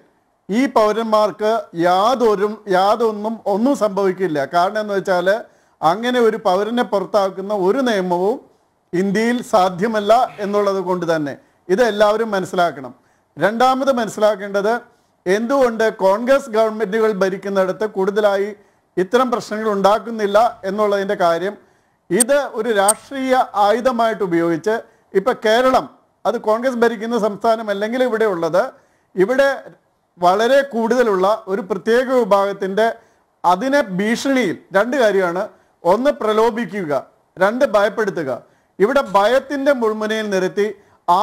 ഈ പൗരന്മാർക്ക് യാതൊരു യാതൊന്നും ഒന്നും സംഭവിക്കില്ല കാരണം എന്ന് വെച്ചാൽ അങ്ങനെ ഒരു പൗരനെ പുറത്താക്കുന്ന ഒരു നിയമവും ഇന്ത്യയിൽ സാധ്യമല്ല എന്നുള്ളത് കൊണ്ട് തന്നെ ഇത് എല്ലാവരും മനസ്സിലാക്കണം രണ്ടാമത് മനസ്സിലാക്കേണ്ടത് എന്തുകൊണ്ട് കോൺഗ്രസ് ഗവൺമെൻറ്റുകൾ ഭരിക്കുന്നിടത്ത് കൂടുതലായി ഇത്തരം പ്രശ്നങ്ങൾ ഉണ്ടാക്കുന്നില്ല എന്നുള്ളതിൻ്റെ കാര്യം ഇത് ഒരു രാഷ്ട്രീയ ആയുധമായിട്ട് ഉപയോഗിച്ച് ഇപ്പം കേരളം അത് കോൺഗ്രസ് ഭരിക്കുന്ന സംസ്ഥാനം അല്ലെങ്കിൽ ഇവിടെ ഉള്ളത് ഇവിടെ വളരെ കൂടുതലുള്ള ഒരു പ്രത്യേക വിഭാഗത്തിൻ്റെ അതിനെ ഭീഷണിയിൽ രണ്ട് കാര്യമാണ് ഒന്ന് പ്രലോഭിക്കുക രണ്ട് ഭയപ്പെടുത്തുക ഇവിടെ ഭയത്തിൻ്റെ മുൾമുനയിൽ നിരത്തി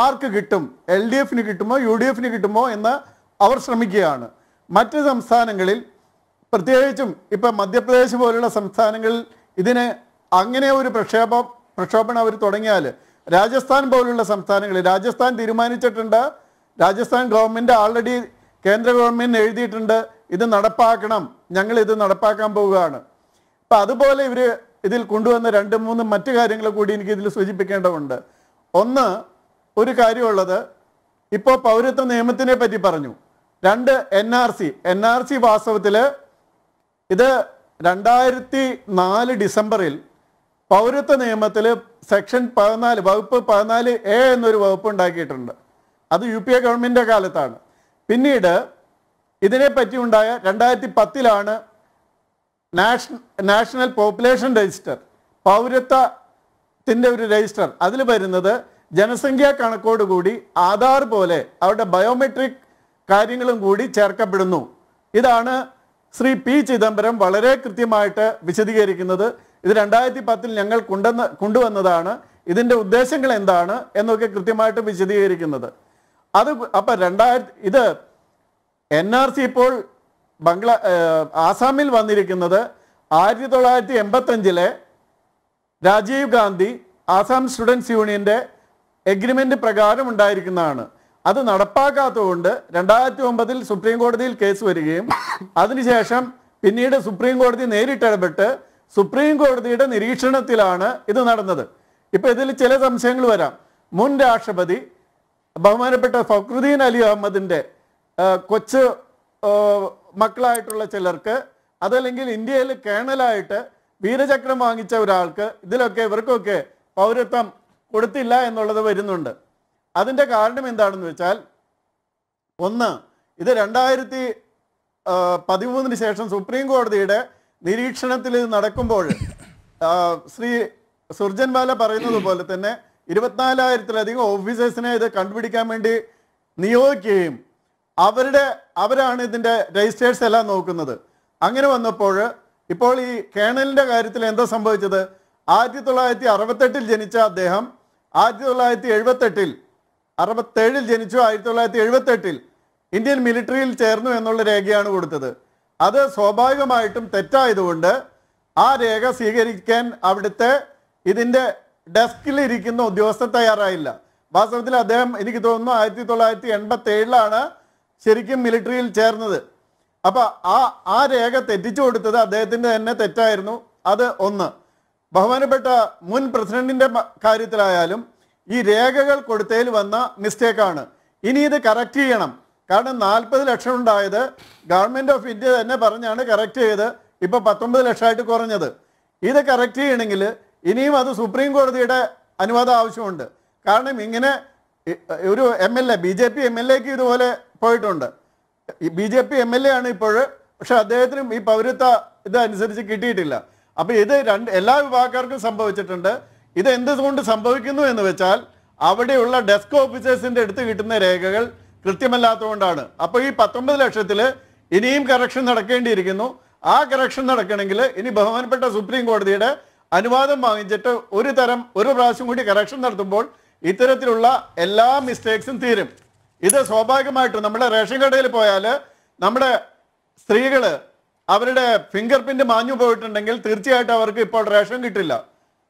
ആർക്ക് കിട്ടും എൽ ഡി എഫിന് കിട്ടുമോ യു ഡി എഫിന് കിട്ടുമോ എന്ന് അവർ ശ്രമിക്കുകയാണ് മറ്റ് സംസ്ഥാനങ്ങളിൽ പ്രത്യേകിച്ചും ഇപ്പം മധ്യപ്രദേശ് പോലുള്ള സംസ്ഥാനങ്ങളിൽ ഇതിന് അങ്ങനെ ഒരു പ്രക്ഷേപം പ്രക്ഷോഭണം അവർ തുടങ്ങിയാൽ രാജസ്ഥാൻ പോലുള്ള സംസ്ഥാനങ്ങളിൽ രാജസ്ഥാൻ തീരുമാനിച്ചിട്ടുണ്ട് രാജസ്ഥാൻ ഗവൺമെൻറ് ആൾറെഡി കേന്ദ്ര ഗവൺമെൻറ് എഴുതിയിട്ടുണ്ട് ഇത് നടപ്പാക്കണം ഞങ്ങൾ ഇത് നടപ്പാക്കാൻ പോവുകയാണ് അപ്പം അതുപോലെ ഇവർ ഇതിൽ കൊണ്ടുവന്ന രണ്ട് മൂന്ന് മറ്റു കാര്യങ്ങൾ കൂടി എനിക്ക് ഇതിൽ സൂചിപ്പിക്കേണ്ടതുണ്ട് ഒന്ന് ഒരു കാര്യമുള്ളത് ഇപ്പോൾ പൗരത്വ നിയമത്തിനെ പറ്റി പറഞ്ഞു രണ്ട് N R C N R C വാസ്തവത്തിൽ ഇത് രണ്ടായിരത്തി നാല് ഡിസംബറിൽ പൗരത്വ നിയമത്തിൽ സെക്ഷൻ പതിനാല് വകുപ്പ് പതിനാല് എ എന്നൊരു വകുപ്പ് ഉണ്ടാക്കിയിട്ടുണ്ട് അത് യു പി എ ഗവൺമെൻറ്റിൻ്റെ കാലത്താണ് പിന്നീട് ഇതിനെപ്പറ്റി ഉണ്ടായ രണ്ടായിരത്തി പത്തിലാണ് നാഷണൽ നാഷണൽ പോപ്പുലേഷൻ രജിസ്റ്റർ പൗരത്വത്തിൻ്റെ ഒരു രജിസ്റ്റർ അതിൽ വരുന്നത് ജനസംഖ്യാ കണക്കോടുകൂടി ആധാർ പോലെ അവരുടെ ബയോമെട്രിക് കാര്യങ്ങളും കൂടി ചേർക്കപ്പെടുന്നു ഇതാണ് ശ്രീ പി ചിദംബരം വളരെ കൃത്യമായിട്ട് വിശദീകരിക്കുന്നത് ഇത് രണ്ടായിരത്തി പത്തിൽ ഞങ്ങൾ കൊണ്ടുവന്ന കൊണ്ടുവന്നതാണ് ഇതിൻ്റെ ഉദ്ദേശങ്ങൾ എന്താണ് എന്നൊക്കെ കൃത്യമായിട്ട് വിശദീകരിക്കുന്നത് അത് അപ്പം രണ്ടായിരത്തി ഇത് എൻ ആർ സി ഇപ്പോൾ ബംഗ്ലാ ആസാമിൽ വന്നിരിക്കുന്നത് ആയിരത്തി തൊള്ളായിരത്തി എൺപത്തഞ്ചിലെ രാജീവ് ഗാന്ധി ആസാം സ്റ്റുഡൻസ് യൂണിയൻ്റെ എഗ്രിമെൻ്റ് പ്രകാരം ഉണ്ടായിരിക്കുന്നതാണ് അത് നടപ്പാക്കാത്തതുകൊണ്ട് രണ്ടായിരത്തി ഒമ്പതിൽ സുപ്രീം കോടതിയിൽ കേസ് വരികയും അതിനുശേഷം പിന്നീട് സുപ്രീം കോടതി നേരിട്ടിടപെട്ട് സുപ്രീം കോടതിയുടെ നിരീക്ഷണത്തിലാണ് ഇത് നടന്നത് ഇപ്പൊ ഇതിൽ ചില സംശയങ്ങൾ വരാം മുൻ രാഷ്ട്രപതി ബഹുമാനപ്പെട്ട ഫക്രുദ്ദീൻ അലി അഹമ്മദിന്റെ കൊച്ചു മക്കളായിട്ടുള്ള ചിലർക്ക് അതല്ലെങ്കിൽ ഇന്ത്യയിൽ കേണലായിട്ട് വീരചക്രം വാങ്ങിച്ച ഒരാൾക്ക് ഇതിലൊക്കെ ഇവർക്കൊക്കെ പൗരത്വം കൊടുത്തില്ല എന്നുള്ളത് വരുന്നുണ്ട് അതിൻ്റെ കാരണം എന്താണെന്ന് വെച്ചാൽ ഒന്ന് ഇത് രണ്ടായിരത്തി പതിമൂന്നിന് ശേഷം സുപ്രീം കോടതിയുടെ നിരീക്ഷണത്തിൽ ഇത് നടക്കുമ്പോൾ ശ്രീ സുർജൻ ബാല പറയുന്നത് പോലെ തന്നെ ഇരുപത്തിനാലായിരത്തിലധികം ഓഫീസേഴ്സിനെ ഇത് കണ്ടുപിടിക്കാൻ വേണ്ടി നിയോഗിക്കുകയും അവരുടെ അവരാണ് ഇതിൻ്റെ രജിസ്ട്രേഴ്സ് എല്ലാം നോക്കുന്നത് അങ്ങനെ വന്നപ്പോൾ ഇപ്പോൾ ഈ കേണലിൻ്റെ കാര്യത്തിൽ എന്താ സംഭവിച്ചത് ആയിരത്തി തൊള്ളായിരത്തി അറുപത്തെട്ടിൽ ജനിച്ച അദ്ദേഹം ആയിരത്തി തൊള്ളായിരത്തി എഴുപത്തെട്ടിൽ അറുപത്തേഴിൽ ജനിച്ചു ആയിരത്തി തൊള്ളായിരത്തി എഴുപത്തെട്ടിൽ ഇന്ത്യൻ മിലിറ്ററിയിൽ ചേർന്നു എന്നുള്ള രേഖയാണ് കൊടുത്തത് അത് സ്വാഭാവികമായിട്ടും തെറ്റായതുകൊണ്ട് ആ രേഖ സ്വീകരിക്കാൻ അവിടുത്തെ ഇതിൻ്റെ ഇരിക്കുന്ന ഉദ്യോഗസ്ഥൻ തയ്യാറായില്ല വാസ്തവത്തിൽ അദ്ദേഹം എനിക്ക് തോന്നുന്നു ആയിരത്തി തൊള്ളായിരത്തി എൺപത്തി ഏഴിലാണ് ശരിക്കും മിലിറ്ററിയിൽ ചേർന്നത് അപ്പോൾ ആ ആ രേഖ തെറ്റിച്ചു കൊടുത്തത് അദ്ദേഹത്തിന്റെ തന്നെ തെറ്റായിരുന്നു അത് ഒന്ന് ബഹുമാനപ്പെട്ട മുൻ പ്രസിഡന്റിന്റെ കാര്യത്തിലായാലും ഈ രേഖകൾ കൊടുത്തതിൽ വന്ന മിസ്റ്റേക്കാണ് ഇനി ഇത് കറക്റ്റ് ചെയ്യണം കാരണം നാൽപ്പത് ലക്ഷം ഉണ്ടായത് ഗവൺമെന്റ് ഓഫ് ഇന്ത്യ തന്നെ പറഞ്ഞാണ് കറക്റ്റ് ചെയ്ത് ഇപ്പൊ പത്തൊമ്പത് ലക്ഷമായിട്ട് കുറഞ്ഞത് ഇത് കറക്റ്റ് ചെയ്യണമെങ്കിൽ ഇനിയും അത് സുപ്രീം കോടതിയുടെ അനുവാദം ആവശ്യമുണ്ട് കാരണം ഇങ്ങനെ ഒരു M L A B J P M L എക്ക് ഇതുപോലെ പോയിട്ടുണ്ട് B J P M L A ആണ് ഇപ്പോൾ പക്ഷെ അദ്ദേഹത്തിനും ഈ പൗരത്വ ഇതനുസരിച്ച് കിട്ടിയിട്ടില്ല അപ്പോൾ ഇത് രണ്ട് എല്ലാ വിഭാഗക്കാർക്കും സംഭവിച്ചിട്ടുണ്ട് ഇത് എന്തുകൊണ്ട് സംഭവിക്കുന്നു എന്ന് വെച്ചാൽ അവിടെയുള്ള ഡെസ്ക് ഓഫീസേഴ്സിന്റെ അടുത്ത് കിട്ടുന്ന രേഖകൾ കൃത്യമല്ലാത്തതുകൊണ്ടാണ് അപ്പോൾ ഈ പത്തൊമ്പത് ലക്ഷത്തിൽ ഇനിയും കറക്ഷൻ നടക്കേണ്ടിയിരിക്കുന്നു ആ കറക്ഷൻ നടക്കണമെങ്കിൽ ഇനി ബഹുമാനപ്പെട്ട സുപ്രീം കോടതിയുടെ അനുവാദം വാങ്ങിച്ചിട്ട് ഒരു തരം ഒരു പ്രാവശ്യം കൂടി കറക്ഷൻ നടത്തുമ്പോൾ ഇത്തരത്തിലുള്ള എല്ലാ മിസ്റ്റേക്സും തീരും ഇത് സ്വാഭാവികമായിട്ടും നമ്മുടെ റേഷൻ കടയിൽ പോയാൽ നമ്മുടെ സ്ത്രീകൾ അവരുടെ ഫിംഗർ പ്രിന്റ് മാഞ്ഞു പോയിട്ടുണ്ടെങ്കിൽ തീർച്ചയായിട്ടും അവർക്ക് ഇപ്പോൾ റേഷൻ കിട്ടില്ല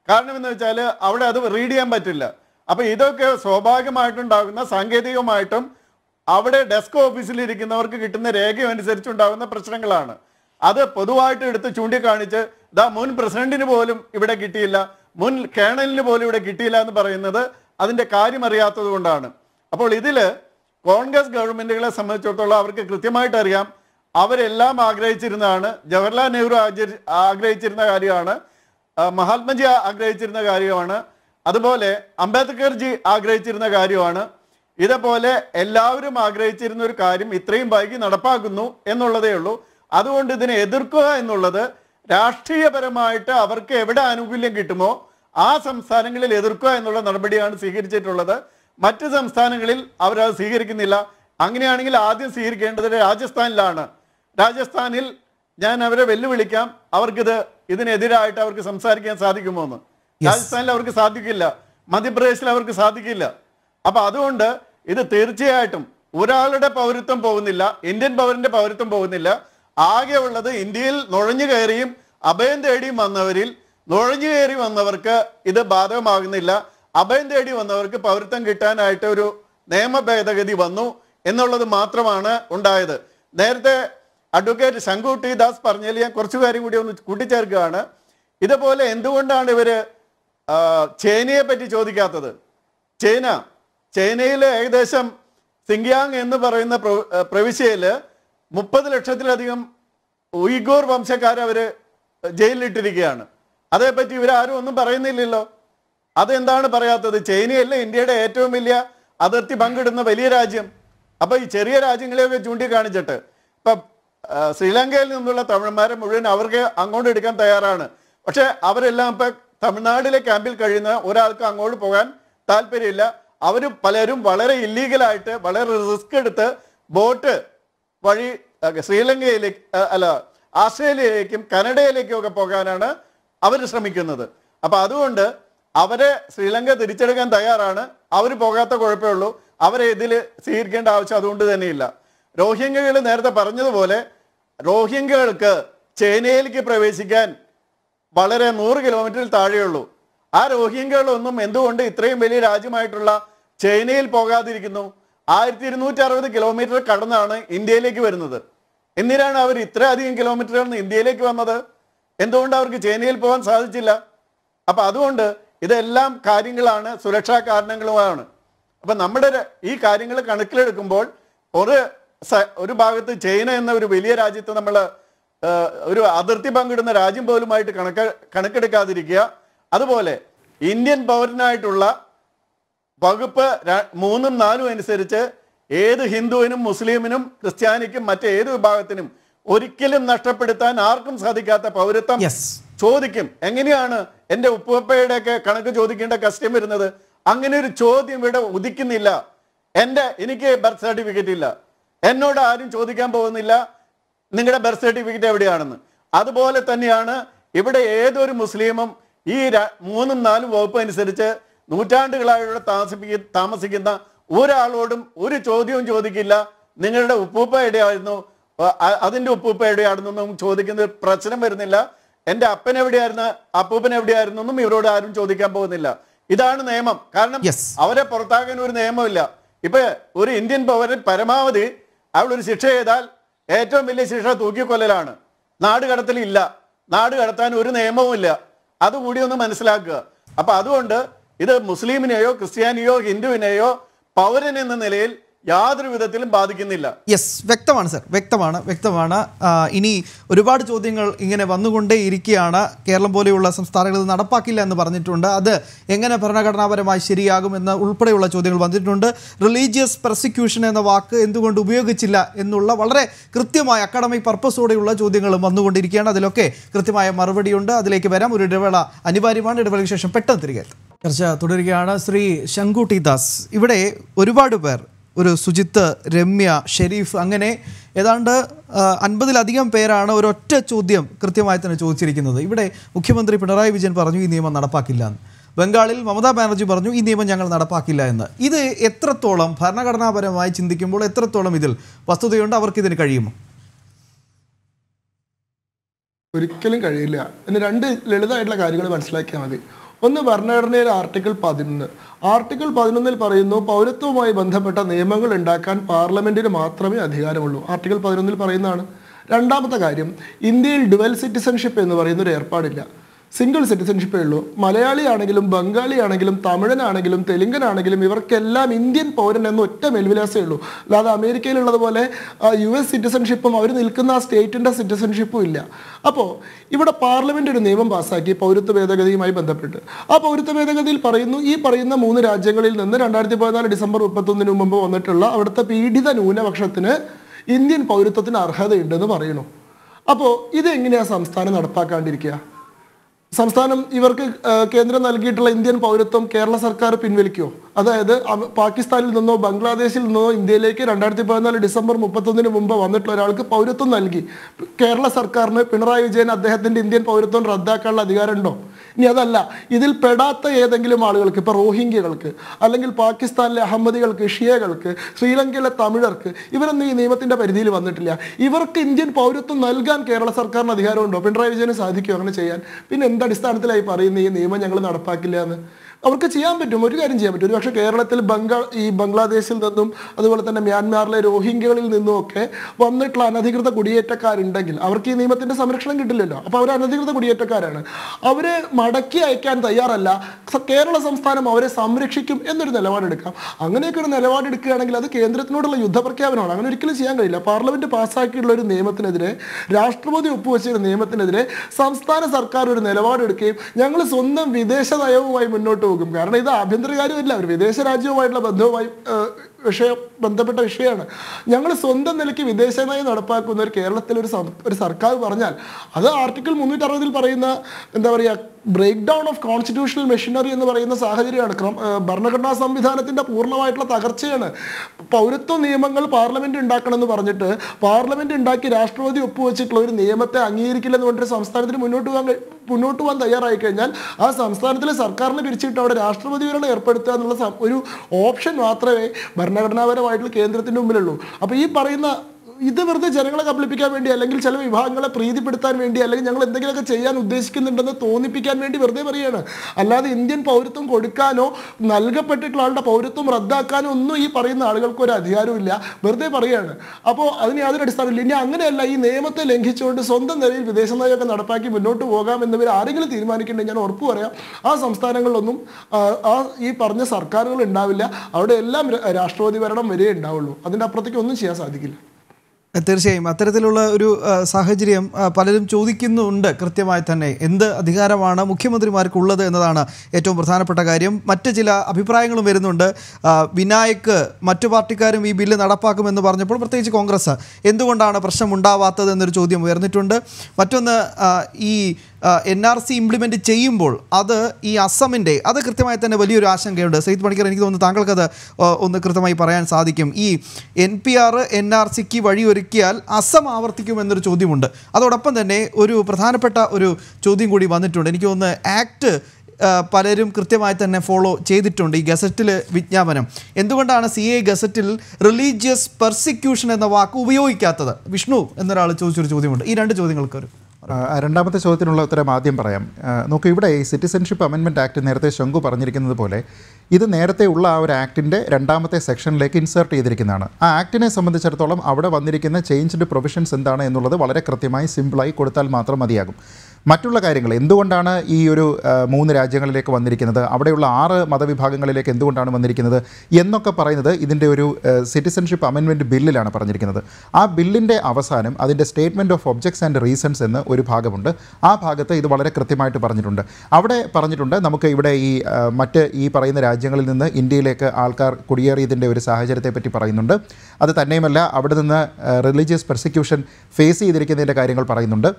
കാരണം എന്ന് വെച്ചാൽ അവിടെ അത് റീഡ് ചെയ്യാൻ പറ്റില്ല അപ്പോൾ ഇതൊക്കെ സ്വാഭാവികമായിട്ടുണ്ടാകുന്ന സാങ്കേതികമായിട്ടും അവിടെ ഡെസ്ക് ഓഫീസിൽ ഇരിക്കുന്നവർക്ക് കിട്ടുന്ന രേഖ പ്രശ്നങ്ങളാണ് അത് പൊതുവായിട്ട് എടുത്ത് ചൂണ്ടിക്കാണിച്ച് ദാ മുൻ പ്രസിഡന്റിന് പോലും ഇവിടെ കിട്ടിയില്ല മുൻ കേണലിന് പോലും ഇവിടെ കിട്ടിയില്ല എന്ന് പറയുന്നത് അതിന്റെ കാര്യം അറിയാത്തത് കൊണ്ടാണ് അപ്പോൾ ഇതില് കോൺഗ്രസ് ഗവൺമെന്റുകളെ സംബന്ധിച്ചിടത്തോളം അവർക്ക് കൃത്യമായിട്ട് അറിയാം അവരെല്ലാം ആഗ്രഹിച്ചിരുന്നതാണ് ജവഹർലാൽ നെഹ്റു ആഗ്രഹിച്ചിരുന്ന കാര്യമാണ് മഹാത്മജി ആഗ്രഹിച്ചിരുന്ന കാര്യമാണ് അതുപോലെ അംബേദ്കർജി ആഗ്രഹിച്ചിരുന്ന കാര്യമാണ് ഇതേപോലെ എല്ലാവരും ആഗ്രഹിച്ചിരുന്ന ഒരു കാര്യം ഇത്രയും വൈകി നടപ്പാക്കുന്നു എന്നുള്ളതേ ഉള്ളൂ അതുകൊണ്ട് ഇതിനെ എതിർക്കുക എന്നുള്ളത് രാഷ്ട്രീയപരമായിട്ട് അവർക്ക് എവിടെ ആനുകൂല്യം കിട്ടുമോ ആ സംസ്ഥാനങ്ങളിൽ എതിർക്കുക എന്നുള്ള നടപടിയാണ് സ്വീകരിച്ചിട്ടുള്ളത് മറ്റ് സംസ്ഥാനങ്ങളിൽ അവരത് സ്വീകരിക്കുന്നില്ല അങ്ങനെയാണെങ്കിൽ ആദ്യം സ്വീകരിക്കേണ്ടത് രാജസ്ഥാനിലാണ് രാജസ്ഥാനിൽ ഞാൻ അവരെ വെല്ലുവിളിക്കാം അവർക്കിത് ഇതിനെതിരായിട്ട് അവർക്ക് സംസാരിക്കാൻ സാധിക്കുമോ എന്ന് രാജസ്ഥാനിൽ അവർക്ക് സാധിക്കില്ല മധ്യപ്രദേശിൽ അവർക്ക് സാധിക്കില്ല അപ്പൊ അതുകൊണ്ട് ഇത് തീർച്ചയായിട്ടും ഒരാളുടെ പൗരത്വം പോകുന്നില്ല ഇന്ത്യൻ പൗരന്റെ പൗരത്വം പോകുന്നില്ല ആകെ ഉള്ളത് ഇന്ത്യയിൽ നുഴഞ്ഞു കയറിയും അഭയം തേടിയും വന്നവരിൽ നുഴഞ്ഞു കയറി വന്നവർക്ക് ഇത് ബാധകമാകുന്നില്ല അഭയം തേടി വന്നവർക്ക് പൗരത്വം കിട്ടാനായിട്ട് ഒരു നിയമ ഭേദഗതി വന്നു എന്നുള്ളത് മാത്രമാണ് ഉണ്ടായത് നേരത്തെ അഡ്വക്കേറ്റ് ശങ്കു ടി ദാസ് പറഞ്ഞാൽ ഞാൻ കുറച്ചു കാര്യം കൂടി ഒന്ന് കൂട്ടിച്ചേർക്കുകയാണ് ഇതുപോലെ എന്തുകൊണ്ടാണ് ഇവര് ചൈനയെ പറ്റി ചോദിക്കാത്തത് ചൈന ചൈനയിലെ ഏകദേശം സിംഗ്യാങ് എന്ന് പറയുന്ന പ്രവിശ്യയിൽ മുപ്പത് ലക്ഷത്തിലധികം ഉയ്ഗോർ വംശക്കാർ അവർ ജയിലിലിട്ടിരിക്കുകയാണ് അതേപ്പറ്റി ഇവരാരും ഒന്നും പറയുന്നില്ലല്ലോ അതെന്താണ് പറയാത്തത് ചൈനയല്ല ഇന്ത്യയുടെ ഏറ്റവും വലിയ അതിർത്തി പങ്കിടുന്ന വലിയ രാജ്യം അപ്പൊ ഈ ചെറിയ രാജ്യങ്ങളെയൊക്കെ ചൂണ്ടിക്കാണിച്ചിട്ട് ഇപ്പൊ ശ്രീലങ്കയിൽ നിന്നുള്ള തമിഴന്മാരെ മുഴുവൻ അവർക്ക് അങ്ങോട്ട് എടുക്കാൻ തയ്യാറാണ് പക്ഷേ അവരെല്ലാം ഇപ്പൊ തമിഴ്നാട്ടിലെ ക്യാമ്പിൽ കഴിയുന്ന ഒരാൾക്ക് അങ്ങോട്ട് പോകാൻ താല്പര്യമില്ല അവർ പലരും വളരെ ഇല്ലീഗലായിട്ട് വളരെ റിസ്ക് എടുത്ത് ബോട്ട് വഴി ശ്രീലങ്കയിലേക്ക് അല്ല ആസ്ട്രേലിയയിലേക്കും കനഡയിലേക്കും ഒക്കെ പോകാനാണ് അവർ ശ്രമിക്കുന്നത് അപ്പൊ അതുകൊണ്ട് അവരെ ശ്രീലങ്ക തിരിച്ചെടുക്കാൻ തയ്യാറാണ് അവർ പോകാത്ത കുഴപ്പമേ ഉള്ളൂ അവരെ ഇതിൽ സ്വീകരിക്കേണ്ട ആവശ്യം അതുകൊണ്ട് തന്നെയില്ല റോഹിംഗ്യകൾ നേരത്തെ പറഞ്ഞതുപോലെ റോഹിംഗ്യകൾക്ക് ചൈനയിലേക്ക് പ്രവേശിക്കാൻ വളരെ നൂറ് കിലോമീറ്ററിൽ താഴെയുള്ളൂ ആ രോഹിംഗ്യകളൊന്നും എന്തുകൊണ്ട് ഇത്രയും വലിയ രാജ്യമായിട്ടുള്ള ചൈനയിൽ പോകാതിരിക്കുന്നു ആയിരത്തി ഇരുന്നൂറ്റി അറുപത് കിലോമീറ്റർ കടന്നാണ് ഇന്ത്യയിലേക്ക് വരുന്നത് എന്തിനാണ് അവർ ഇത്രയധികം കിലോമീറ്റർ കടന്ന് ഇന്ത്യയിലേക്ക് വന്നത് എന്തുകൊണ്ട് അവർക്ക് ചൈനയിൽ പോകാൻ സാധിച്ചില്ല അപ്പൊ അതുകൊണ്ട് ഇതെല്ലാം കാര്യങ്ങളാണ് സുരക്ഷാ കാരണങ്ങളുമാണ് അപ്പൊ നമ്മുടെ ഈ കാര്യങ്ങൾ കണക്കിലെടുക്കുമ്പോൾ ഒരു ഒരു ഭാഗത്ത് ചൈന എന്ന ഒരു വലിയ രാജ്യത്ത് നമ്മൾ ഒരു അതിർത്തി പങ്കിടുന്ന രാജ്യം പോലുമായിട്ട് കണക്ക് കണക്കെടുക്കാതിരിക്കുക അതുപോലെ ഇന്ത്യൻ പൗരനായിട്ടുള്ള വകുപ്പ് മൂന്നും നാലും അനുസരിച്ച് ഏത് ഹിന്ദുവിനും മുസ്ലിമിനും ക്രിസ്ത്യാനിക്കും മറ്റേത് വിഭാഗത്തിനും ഒരിക്കലും നഷ്ടപ്പെടുത്താൻ ആർക്കും സാധിക്കാത്ത പൗരത്വം ചോദിക്കും എങ്ങനെയാണ് എന്റെ ഉപ്പുപ്പയുടെ ഒക്കെ കണക്ക് ചോദിക്കേണ്ട കസ്റ്റം വരുന്നത് അങ്ങനെ ഒരു ചോദ്യം ഇവിടെ ഉദിക്കുന്നില്ല എൻ്റെ എനിക്ക് ബർത്ത് സർട്ടിഫിക്കറ്റ് ഇല്ല എന്നോട് ആരും ചോദിക്കാൻ പോകുന്നില്ല നിങ്ങളുടെ ബർത്ത് സർട്ടിഫിക്കറ്റ് എവിടെയാണെന്ന് അതുപോലെ തന്നെയാണ് ഇവിടെ ഏതൊരു മുസ്ലിമും ഈ മൂന്നും നാലും വകുപ്പ് അനുസരിച്ച് നൂറ്റാണ്ടുകളായുള്ള താമസിപ്പിക്ക താമസിക്കുന്ന ഒരാളോടും ഒരു ചോദ്യവും ചോദിക്കില്ല നിങ്ങളുടെ ഉപ്പൂപ്പ എവിടെയായിരുന്നു അതിൻ്റെ ഉപ്പൂപ്പ എവിടെയായിരുന്നു എന്നും ചോദിക്കുന്ന പ്രശ്നം വരുന്നില്ല എൻ്റെ അപ്പൻ എവിടെയായിരുന്നു അപ്പൂപ്പൻ എവിടെയായിരുന്നു എന്നും ഇവരോട് ആരും ചോദിക്കാൻ പോകുന്നില്ല ഇതാണ് നിയമം കാരണം അവരെ പുറത്താക്കാൻ ഒരു നിയമമില്ല ഇപ്പൊ ഒരു ഇന്ത്യൻ പൗരൻ പരമാവധി അവൾ ഒരു ശിക്ഷ ചെയ്താൽ ഏറ്റവും വലിയ ശിക്ഷ തൂക്കിക്കൊല്ലലാണ് നാട് കടത്തലില്ല നാട് കടത്താൻ ഒരു നിയമവും ഇല്ല അതുകൂടി ഒന്ന് മനസ്സിലാക്കുക അപ്പൊ അതുകൊണ്ട് ഇത് മുസ്ലിമിനെയോ ക്രിസ്ത്യാനിയോ ഹിന്ദുവിനെയോ പൗരൻ എന്ന നിലയിൽ യാതൊരു വിധത്തിലും ബാധിക്കുന്നില്ല യെസ് വ്യക്തമാണ് സർ വ്യക്തമാണ് വ്യക്തമാണ് ഇനി ഒരുപാട് ചോദ്യങ്ങൾ ഇങ്ങനെ വന്നുകൊണ്ടേ ഇരിക്കുകയാണ് കേരളം പോലെയുള്ള സംസ്ഥാനങ്ങൾ ഇത് നടപ്പാക്കില്ല എന്ന് പറഞ്ഞിട്ടുണ്ട് അത് എങ്ങനെ ഭരണഘടനാപരമായി ശരിയാകും എന്ന ഉൾപ്പെടെയുള്ള ചോദ്യങ്ങൾ വന്നിട്ടുണ്ട് റിലീജിയസ് പ്രോസിക്യൂഷൻ എന്ന വാക്ക് എന്തുകൊണ്ട് ഉപയോഗിച്ചില്ല എന്നുള്ള വളരെ കൃത്യമായ അക്കാഡമിക് പർപ്പസോടെയുള്ള ചോദ്യങ്ങളും വന്നുകൊണ്ടിരിക്കുകയാണ് അതിലൊക്കെ കൃത്യമായ മറുപടിയുണ്ട് അതിലേക്ക് വരാം ഒരു ഇടവേള അനിവാര്യമാണ് ഇടവേളയ്ക്ക് ശേഷം പെട്ടെന്ന് തിരികെ ചർച്ച തുടരുകയാണ് ശ്രീ ശങ്കുട്ടി ദാസ് ഇവിടെ ഒരുപാട് പേർ ഒരു സുജിത്ത് രമ്യ ഷെരീഫ് അങ്ങനെ ഏതാണ്ട് അൻപതിലധികം പേരാണ് ഒരൊറ്റ ചോദ്യം കൃത്യമായി തന്നെ ചോദിച്ചിരിക്കുന്നത് ഇവിടെ മുഖ്യമന്ത്രി പിണറായി വിജയൻ പറഞ്ഞു ഈ നിയമം നടപ്പാക്കില്ല എന്ന് ബംഗാളിൽ മമതാ ബാനർജി പറഞ്ഞു ഈ നിയമം ഞങ്ങൾ നടപ്പാക്കില്ല എന്ന് ഇത് എത്രത്തോളം ഭരണഘടനാപരമായി ചിന്തിക്കുമ്പോൾ എത്രത്തോളം ഇതിൽ വസ്തുതയുണ്ട് അവർക്കിതിന് കഴിയുമോ ഒരിക്കലും കഴിയില്ല പിന്നെ രണ്ട് ലളിതമായിട്ടുള്ള കാര്യങ്ങൾ മനസ്സിലാക്കിയാൽ മതി ഒന്ന് ഭരണഘടനയിലെ ആർട്ടിക്കിൾ പതിനൊന്ന് ആർട്ടിക്കിൾ പതിനൊന്നിൽ പറയുന്നു പൗരത്വവുമായി ബന്ധപ്പെട്ട നിയമങ്ങൾ ഉണ്ടാക്കാൻ പാർലമെന്റിന് മാത്രമേ അധികാരമുള്ളൂ ആർട്ടിക്കിൾ പതിനൊന്നിൽ പറയുന്നതാണ് രണ്ടാമത്തെ കാര്യം ഇന്ത്യയിൽ ഡുവൽ സിറ്റിസൺഷിപ്പ് എന്ന് പറയുന്ന ഒരു ഏർപ്പാടില്ല സിംഗിൾ സിറ്റിസൺഷിപ്പേ ഉള്ളൂ മലയാളി ആണെങ്കിലും ബംഗാളി ആണെങ്കിലും തമിഴനാണെങ്കിലും തെലുങ്കനാണെങ്കിലും ഇവർക്കെല്ലാം ഇന്ത്യൻ പൗരൻ എന്ന ഒറ്റ മേൽവിലാസേ ഉള്ളൂ അല്ലാതെ അമേരിക്കയിലുള്ളതുപോലെ യു എസ് സിറ്റിസൺഷിപ്പും അവർ നിൽക്കുന്ന ആ സ്റ്റേറ്റിൻ്റെ സിറ്റിസൺഷിപ്പും ഇല്ല അപ്പോൾ ഇവിടെ പാർലമെന്റ് ഒരു നിയമം പാസ്സാക്കി പൗരത്വ ഭേദഗതിയുമായി ബന്ധപ്പെട്ട് ആ പൗരത്വ ഭേദഗതിയിൽ പറയുന്നു ഈ പറയുന്ന മൂന്ന് രാജ്യങ്ങളിൽ നിന്ന് രണ്ടായിരത്തി പതിനാല് ഡിസംബർ മുപ്പത്തൊന്നിന് മുമ്പ് വന്നിട്ടുള്ള അവിടുത്തെ പീഡിത ന്യൂനപക്ഷത്തിന് ഇന്ത്യൻ പൗരത്വത്തിന് അർഹതയുണ്ടെന്ന് പറയുന്നു അപ്പോൾ ഇതെങ്ങനെയാണ് സംസ്ഥാനം നടപ്പാക്കാണ്ടിരിക്കുക സംസ്ഥാനം ഇവർക്ക് കേന്ദ്രം നൽകിയിട്ടുള്ള ഇന്ത്യൻ പൗരത്വം കേരള സർക്കാർ പിൻവലിക്കുമോ അതായത് പാകിസ്ഥാനിൽ നിന്നോ ബംഗ്ലാദേശിൽ നിന്നോ ഇന്ത്യയിലേക്ക് രണ്ടായിരത്തി പതിനാല് ഡിസംബർ മുപ്പത്തൊന്നിന് മുമ്പ് വന്നിട്ടുള്ള ഒരാൾക്ക് പൗരത്വം നൽകി കേരള സർക്കാരിന് പിണറായി വിജയൻ അദ്ദേഹത്തിന്റെ ഇന്ത്യൻ പൗരത്വം റദ്ദാക്കാനുള്ള അധികാരമുണ്ടോ ഇനി അതല്ല ഇതിൽ പെടാത്ത ഏതെങ്കിലും ആളുകൾക്ക് ഇപ്പോൾ റോഹിംഗ്യകൾക്ക് അല്ലെങ്കിൽ പാകിസ്ഥാനിലെ അഹമ്മദികൾക്ക് ഷിയകൾക്ക് ശ്രീലങ്കയിലെ തമിഴർക്ക് ഇവരൊന്നും ഈ നിയമത്തിൻ്റെ പരിധിയിൽ വന്നിട്ടില്ല ഇവർക്ക് ഇന്ത്യൻ പൗരത്വം നൽകാൻ കേരള സർക്കാരിന് അധികാരമുണ്ടോ പിണറായി വിജയന് സാധിക്കുമോ അങ്ങനെ ചെയ്യാൻ പിന്നെ എന്തടിസ്ഥാനത്തിലായി പറയുന്ന ഈ നിയമം ഞങ്ങൾ നടപ്പാക്കില്ല എന്ന് അവർക്ക് ചെയ്യാൻ പറ്റും ഒരു കാര്യം ചെയ്യാൻ പറ്റും ഒരുപക്ഷെ കേരളത്തിൽ ബംഗാൾ ഈ ബംഗ്ലാദേശിൽ നിന്നും അതുപോലെ തന്നെ മ്യാൻമാറിലെ രോഹിംഗ്യകളിൽ നിന്നും ഒക്കെ വന്നിട്ടുള്ള അനധികൃത കുടിയേറ്റക്കാരുണ്ടെങ്കിൽ അവർക്ക് ഈ നിയമത്തിന്റെ സംരക്ഷണം കിട്ടില്ലല്ലോ അപ്പോൾ അവർ അനധികൃത കുടിയേറ്റക്കാരാണ് അവരെ മടക്കി അയക്കാൻ തയ്യാറല്ല കേരള സംസ്ഥാനം അവരെ സംരക്ഷിക്കും എന്നൊരു നിലപാടെടുക്കാം അങ്ങനെയൊക്കെ ഒരു നിലപാടെടുക്കുകയാണെങ്കിൽ അത് കേന്ദ്രത്തിനോടുള്ള യുദ്ധപ്രഖ്യാപനമാണ് അങ്ങനെ ഒരിക്കലും ചെയ്യാൻ കഴിയില്ല പാർലമെന്റ് പാസ്സാക്കിയിട്ടുള്ള ഒരു നിയമത്തിനെതിരെ രാഷ്ട്രപതി ഒപ്പുവെച്ച ഒരു നിയമത്തിനെതിരെ സംസ്ഥാന സർക്കാർ ഒരു നിലപാടെടുക്കുകയും ഞങ്ങൾ സ്വന്തം വിദേശ നയവുമായി മുന്നോട്ട് പോകും കാരണം ഇത് ആഭ്യന്തര കാര്യമില്ല ഒരു വിദേശ രാജ്യവുമായിട്ടുള്ള ബന്ധവുമായി വിഷയം ബന്ധപ്പെട്ട വിഷയമാണ് ഞങ്ങൾ സ്വന്തം നിലയ്ക്ക് വിദേശ നയം നടപ്പാക്കുന്ന ഒരു കേരളത്തിലെ ഒരു സർക്കാർ പറഞ്ഞാൽ അത് ആർട്ടിക്കിൾ മുന്നൂറ്റി അറുപതിൽ പറയുന്ന എന്താ പറയുക break down of constitutional machinery എന്ന് പറയുന്ന സാഹചര്യമാണ് ക്രമ ഭരണഘടനാ സംവിധാനത്തിൻ്റെ പൂർണ്ണമായിട്ടുള്ള തകർച്ചയാണ് പൗരത്വ നിയമങ്ങൾ പാർലമെൻറ്റ് ഉണ്ടാക്കണമെന്ന് പറഞ്ഞിട്ട് പാർലമെൻറ്റ് ഉണ്ടാക്കി രാഷ്ട്രപതി ഒപ്പുവെച്ചിട്ടുള്ള ഒരു നിയമത്തെ അംഗീകരിക്കില്ലെന്ന് പറഞ്ഞിട്ട് സംസ്ഥാനത്തിന് മുന്നോട്ട് പോകാൻ മുന്നോട്ട് പോകാൻ തയ്യാറായി കഴിഞ്ഞാൽ ആ സംസ്ഥാനത്തിലെ സർക്കാരിനെ പിരിച്ചിട്ട് അവിടെ രാഷ്ട്രപതി വരണം ഏർപ്പെടുത്തുക എന്നുള്ള ഒരു ഓപ്ഷൻ മാത്രമേ ഭരണഘടനാപരമായിട്ടുള്ള കേന്ദ്രത്തിൻ്റെ മുമ്പിലുള്ളൂ അപ്പോൾ ഈ പറയുന്ന ഇത് വെറുതെ ജനങ്ങളെ കബളിപ്പിക്കാൻ വേണ്ടി അല്ലെങ്കിൽ ചില വിഭാഗങ്ങളെ പ്രീതിപ്പെടുത്താൻ വേണ്ടി അല്ലെങ്കിൽ ഞങ്ങൾ എന്തെങ്കിലുമൊക്കെ ചെയ്യാൻ ഉദ്ദേശിക്കുന്നുണ്ടെന്ന് തോന്നിപ്പിക്കാൻ വേണ്ടി വെറുതെ പറയുകയാണ് അല്ലാതെ ഇന്ത്യൻ പൗരത്വം കൊടുക്കാനോ നൽകപ്പെട്ടിട്ടുള്ള ആളുടെ പൗരത്വം റദ്ദാക്കാനോ ഒന്നും ഈ പറയുന്ന ആളുകൾക്ക് ഒരു അധികാരമില്ല വെറുതെ പറയുകയാണ് അപ്പോൾ അതിന് യാതൊരു അടിസ്ഥാനമില്ല ഇനി അങ്ങനെയല്ല ഈ നിയമത്തെ ലംഘിച്ചുകൊണ്ട് സ്വന്തം നിലയിൽ വിദേശ നയമൊക്കെ നടപ്പാക്കി മുന്നോട്ട് പോകാം എന്നിവർ ആരെങ്കിലും തീരുമാനിക്കേണ്ടത് ഞാൻ ഉറപ്പ് പറയാം ആ സംസ്ഥാനങ്ങളിലൊന്നും ആ ഈ പറഞ്ഞ സർക്കാരുകൾ ഉണ്ടാവില്ല അവിടെ എല്ലാം രാഷ്ട്രപതി ഭരണം വരെ ഉണ്ടാവുള്ളൂ അതിൻ്റെ അപ്പുറത്തേക്ക് ഒന്നും ചെയ്യാൻ സാധിക്കില്ല തീർച്ചയായും അത്തരത്തിലുള്ള ഒരു സാഹചര്യം പലരും ചോദിക്കുന്നുണ്ട് കൃത്യമായി തന്നെ എന്ത് അധികാരമാണ് മുഖ്യമന്ത്രിമാർക്കുള്ളത് എന്നതാണ് ഏറ്റവും പ്രധാനപ്പെട്ട കാര്യം മറ്റ് ചില അഭിപ്രായങ്ങളും വരുന്നുണ്ട് വിനായക് മറ്റു പാർട്ടിക്കാരും ഈ ബില്ല് നടപ്പാക്കുമെന്ന് പറഞ്ഞപ്പോൾ പ്രത്യേകിച്ച് കോൺഗ്രസ് എന്തുകൊണ്ടാണ് പ്രശ്നം ഉണ്ടാവാത്തത് എന്നൊരു ചോദ്യം ഉയർന്നിട്ടുണ്ട് മറ്റൊന്ന് ഈ എൻ ആർ സി ഇംപ്ലിമെൻ്റ് ചെയ്യുമ്പോൾ അത് ഈ അസമിൻ്റെ അത് കൃത്യമായി തന്നെ വലിയൊരു ആശങ്കയുണ്ട് സെയ്ദ് പണിക്കർ എനിക്ക് തോന്നുന്നു താങ്കൾക്കത് ഒന്ന് കൃത്യമായി പറയാൻ സാധിക്കും ഈ N P R N R സിക്ക് വഴി ഒരുക്കിയാൽ അസം ആവർത്തിക്കുമെന്നൊരു ചോദ്യമുണ്ട് അതോടൊപ്പം തന്നെ ഒരു പ്രധാനപ്പെട്ട ഒരു ചോദ്യം കൂടി വന്നിട്ടുണ്ട് എനിക്ക് തോന്നുന്നു ആക്ട് പലരും കൃത്യമായി തന്നെ ഫോളോ ചെയ്തിട്ടുണ്ട് ഈ ഗസറ്റിൽ വിജ്ഞാപനം എന്തുകൊണ്ടാണ് സി എ ഗസറ്റിൽ റിലീജിയസ് പെർസിക്യൂഷൻ എന്ന വാക്ക് ഉപയോഗിക്കാത്തത് വിഷ്ണു എന്നൊരാൾ ചോദിച്ചൊരു ചോദ്യമുണ്ട് ഈ രണ്ട് ചോദ്യങ്ങൾക്ക് രണ്ടാമത്തെ ചോദ്യത്തിനുള്ള ഉത്തരം ആദ്യം പറയാം നോക്കൂ ഇവിടെ ഈ സിറ്റിസൺഷിപ്പ് അമെൻമെൻറ്റ് ആക്ട് നേരത്തെ ശംഖു പറഞ്ഞിരിക്കുന്നത് പോലെ ഇത് നേരത്തെ ഉള്ള ആ ഒരു ആക്ടിൻ്റെ രണ്ടാമത്തെ സെക്ഷനിലേക്ക് ഇൻസേർട്ട് ചെയ്തിരിക്കുന്നതാണ് ആ ആക്ടിനെ സംബന്ധിച്ചിടത്തോളം അവിടെ വന്നിരിക്കുന്ന ചേഞ്ച്ഡ് പ്രൊവിഷൻസ് എന്താണ് എന്നുള്ളത് വളരെ കൃത്യമായി സിമ്പിളായി കൊടുത്താൽ മാത്രം മതിയാകും മറ്റുള്ള കാര്യങ്ങൾ എന്തുകൊണ്ടാണ് ഈ ഒരു മൂന്ന് രാജ്യങ്ങളിലേക്ക് വന്നിരിക്കുന്നത് അവിടെയുള്ള ആറ് മതവിഭാഗങ്ങളിലേക്ക് എന്തുകൊണ്ടാണ് വന്നിരിക്കുന്നത് എന്നൊക്കെ പറയുന്നത് ഇതിൻ്റെ ഒരു സിറ്റിസൺഷിപ്പ് അമെൻമെൻറ്റ് ബില്ലിലാണ് പറഞ്ഞിരിക്കുന്നത് ആ ബില്ലിൻ്റെ അവസാനം അതിൻ്റെ statement of objects and reasons എന്ന് ഒരു ഭാഗമുണ്ട് ആ ഭാഗത്ത് ഇത് വളരെ കൃത്യമായിട്ട് പറഞ്ഞിട്ടുണ്ട് അവിടെ പറഞ്ഞിട്ടുണ്ട് നമുക്ക് ഇവിടെ ഈ മറ്റ് ഈ പറയുന്ന രാജ്യങ്ങളിൽ നിന്ന് ഇന്ത്യയിലേക്ക് ആൾക്കാർ കുടിയേറിയതിൻ്റെ ഒരു സാഹചര്യത്തെപ്പറ്റി പറയുന്നുണ്ട് അത് തന്നെയുമല്ല അവിടെ നിന്ന് റിലീജിയസ് പെർസിക്യൂഷൻ ഫേസ് ചെയ്തിരിക്കുന്നതിൻ്റെ കാര്യങ്ങൾ പറയുന്നുണ്ട്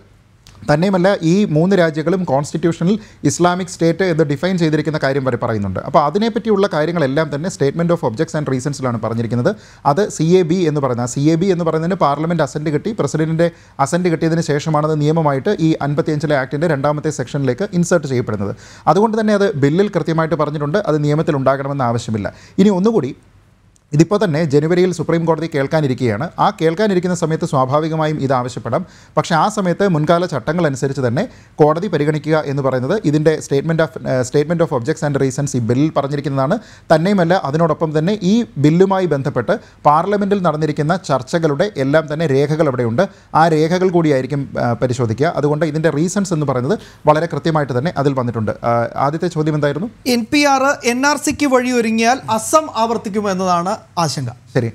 തന്നെയുമല്ല ഈ മൂന്ന് രാജ്യങ്ങളും കോൺസ്റ്റിറ്റ്യൂഷനിൽ ഇസ്ലാമിക് സ്റ്റേറ്റ് എന്ന് ഡിഫൈൻ ചെയ്തിരിക്കുന്ന കാര്യം വരെ പറയുന്നുണ്ട് അപ്പോൾ അതിനെപ്പറ്റിയുള്ള കാര്യങ്ങളെല്ലാം തന്നെ സ്റ്റേറ്റ്മെൻറ്റ് ഓഫ് ഒബ്ജക്ട്സ് ആൻഡ് റീസൺസിലാണ് പറഞ്ഞിരിക്കുന്നത് അത് സി എ ബി എന്ന് പറയുന്നത് സി എ ബി എന്ന് പറയുന്നതിന് പാർലമെൻറ്റ് അസൻറ്റ് കിട്ടി പ്രസിഡന്റിൻ്റെ അസൻറ്റ് കിട്ടിയതിന് ശേഷമാണത് നിയമമായിട്ട് ഈ അൻപത്തിയഞ്ചിലെ ആക്ടിൻ്റെ രണ്ടാമത്തെ സെക്ഷനിലേക്ക് ഇൻസേർട്ട് ചെയ്യപ്പെടുന്നത് അതുകൊണ്ട് തന്നെ അത് ബില്ലിൽ കൃത്യമായിട്ട് പറഞ്ഞിട്ടുണ്ട് അത് നിയമത്തിൽ ഉണ്ടാകണമെന്ന് ആവശ്യമില്ല ഇനി ഒന്നുകൂടി ഇതിപ്പോൾ തന്നെ ജനുവരിയിൽ സുപ്രീം കോടതി കേൾക്കാനിരിക്കുകയാണ് ആ കേൾക്കാനിരിക്കുന്ന സമയത്ത് സ്വാഭാവികമായും ഇത് ആവശ്യപ്പെടാം പക്ഷേ ആ സമയത്ത് മുൻകാല ചട്ടങ്ങൾ അനുസരിച്ച് തന്നെ കോടതി പരിഗണിക്കുക എന്ന് പറയുന്നത് ഇതിൻ്റെ statement of statement of objects and reasons ഈ ബില്ലിൽ പറഞ്ഞിരിക്കുന്നതാണ് തന്നെയുമല്ല അതിനോടൊപ്പം തന്നെ ഈ ബില്ലുമായി ബന്ധപ്പെട്ട് പാർലമെൻറ്റിൽ നടന്നിരിക്കുന്ന ചർച്ചകളുടെ എല്ലാം തന്നെ രേഖകൾ അവിടെയുണ്ട് ആ രേഖകൾ കൂടിയായിരിക്കും പരിശോധിക്കുക അതുകൊണ്ട് ഇതിൻ്റെ റീസൺസ് എന്ന് പറയുന്നത് വളരെ കൃത്യമായിട്ട് തന്നെ അതിൽ വന്നിട്ടുണ്ട് ആദ്യത്തെ ചോദ്യം എന്തായിരുന്നു N P R N R സിക്ക് വഴി ഒരുങ്ങിയാൽ അസം ആവർത്തിക്കുമെന്നതാണ് ആശങ്ക ശരി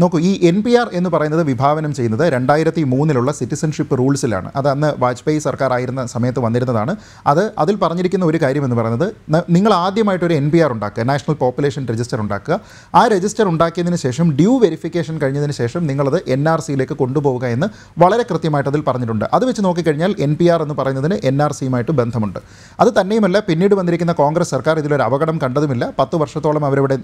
നോക്കൂ ഈ എൻ പി ആർ എന്ന് പറയുന്നത് വിഭാവനം ചെയ്യുന്നത് രണ്ടായിരത്തി മൂന്നിലുള്ള സിറ്റിസൺഷിപ്പ് റൂൾസിലാണ് അത് അന്ന് വാജ്പേയി സർക്കാർ ആയിരുന്ന സമയത്ത് വന്നിരുന്നതാണ് അത് അതിൽ പറഞ്ഞിരിക്കുന്ന ഒരു കാര്യം എന്ന് പറയുന്നത് നിങ്ങൾ ആദ്യമായിട്ടൊരു എൻ പി ആർ ഉണ്ടാക്കുക നാഷണൽ പോപ്പുലേഷൻ രജിസ്റ്റർ ഉണ്ടാക്കുക ആ രജിസ്റ്റർ ഉണ്ടാക്കിയതിന് ശേഷം ഡ്യൂ വെരിഫിക്കേഷൻ കഴിഞ്ഞതിന് ശേഷം നിങ്ങളത് എൻ ആർ സിയിലേക്ക് കൊണ്ടുപോവുക എന്ന് വളരെ കൃത്യമായിട്ട് അതിൽ പറഞ്ഞിട്ടുണ്ട് അത് വെച്ച് നോക്കിക്കഴിഞ്ഞാൽ എൻ പി ആർ എന്ന് പറയുന്നതിന് എൻ ആർ സിയുമായിട്ട് ബന്ധമുണ്ട് അത് തന്നെയുമല്ല പിന്നീട് വന്നിരിക്കുന്ന കോൺഗ്രസ് സർക്കാർ ഇതിലൊരു അപകടം കണ്ടതുമില്ല പത്ത് വർഷത്തോളം അവരിവിടെ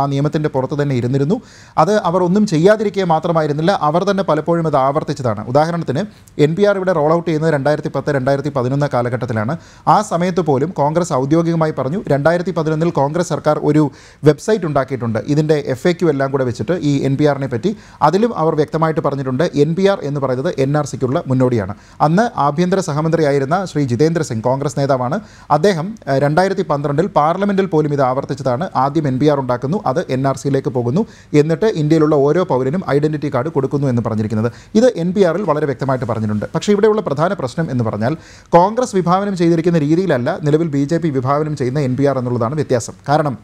ആ നിയമത്തിൻ്റെ പുറത്ത് തന്നെ ഇരുന്നിരുന്നു അത് അവർ ഒന്നും ചെയ്യാതിരിക്കുക മാത്രമായിരുന്നില്ല അവർ തന്നെ പലപ്പോഴും ഇത് ആവർത്തിച്ചതാണ് ഉദാഹരണത്തിന് എൻ പി ആർ ഇവിടെ റോൾ ഔട്ട് ചെയ്യുന്നത് രണ്ടായിരത്തി പത്ത് രണ്ടായിരത്തി പതിനൊന്ന് കാലഘട്ടത്തിലാണ് ആ സമയത്ത് പോലും കോൺഗ്രസ് ഔദ്യോഗികമായി പറഞ്ഞു രണ്ടായിരത്തി പതിനൊന്നിൽ കോൺഗ്രസ് സർക്കാർ ഒരു വെബ്സൈറ്റ് ഉണ്ടാക്കിയിട്ടുണ്ട് ഇതിൻ്റെ എഫ് എ ക്യു എല്ലാം കൂടെ വെച്ചിട്ട് ഈ എൻ പി ആറിനെ പറ്റി അതിലും അവർ വ്യക്തമായിട്ട് പറഞ്ഞിട്ടുണ്ട് എൻ പി ആർ എന്ന് പറയുന്നത് എൻ ആർ സിക്കുള്ള മുന്നോടിയാണ് അന്ന് ആഭ്യന്തര സഹമന്ത്രിയായിരുന്ന ശ്രീ ജിതേന്ദ്ര സിംഗ് കോൺഗ്രസ് നേതാവാണ് അദ്ദേഹം രണ്ടായിരത്തി പന്ത്രണ്ടിൽ പാർലമെൻറ്റിൽ പോലും ഇത് ആവർത്തിച്ചതാണ് ആദ്യം എൻ പി ആർ ഉണ്ടാക്കുന്നു അത് എൻ ആർ സിയിലേക്ക് പോകുന്നു എന്നിട്ട് എന്നിട്ട് ഇന്ത്യയിലുള്ള ഓരോ പൗരനും ഐഡൻറ്റിറ്റി കാർഡ് കൊടുക്കുന്നു എന്ന് പറഞ്ഞിരിക്കുന്നത് ഇത് എൻ പി ആറിൽ വളരെ വ്യക്തമായിട്ട് പറഞ്ഞിട്ടുണ്ട് പക്ഷേ ഇവിടെയുള്ള പ്രധാന പ്രശ്നം എന്ന് പറഞ്ഞാൽ കോൺഗ്രസ് വിഭാവനം ചെയ്തിരിക്കുന്ന രീതിയിലല്ല നിലവിൽ ബി വിഭാവനം ചെയ്യുന്ന എൻ എന്നുള്ളതാണ് വ്യത്യാസം കാരണം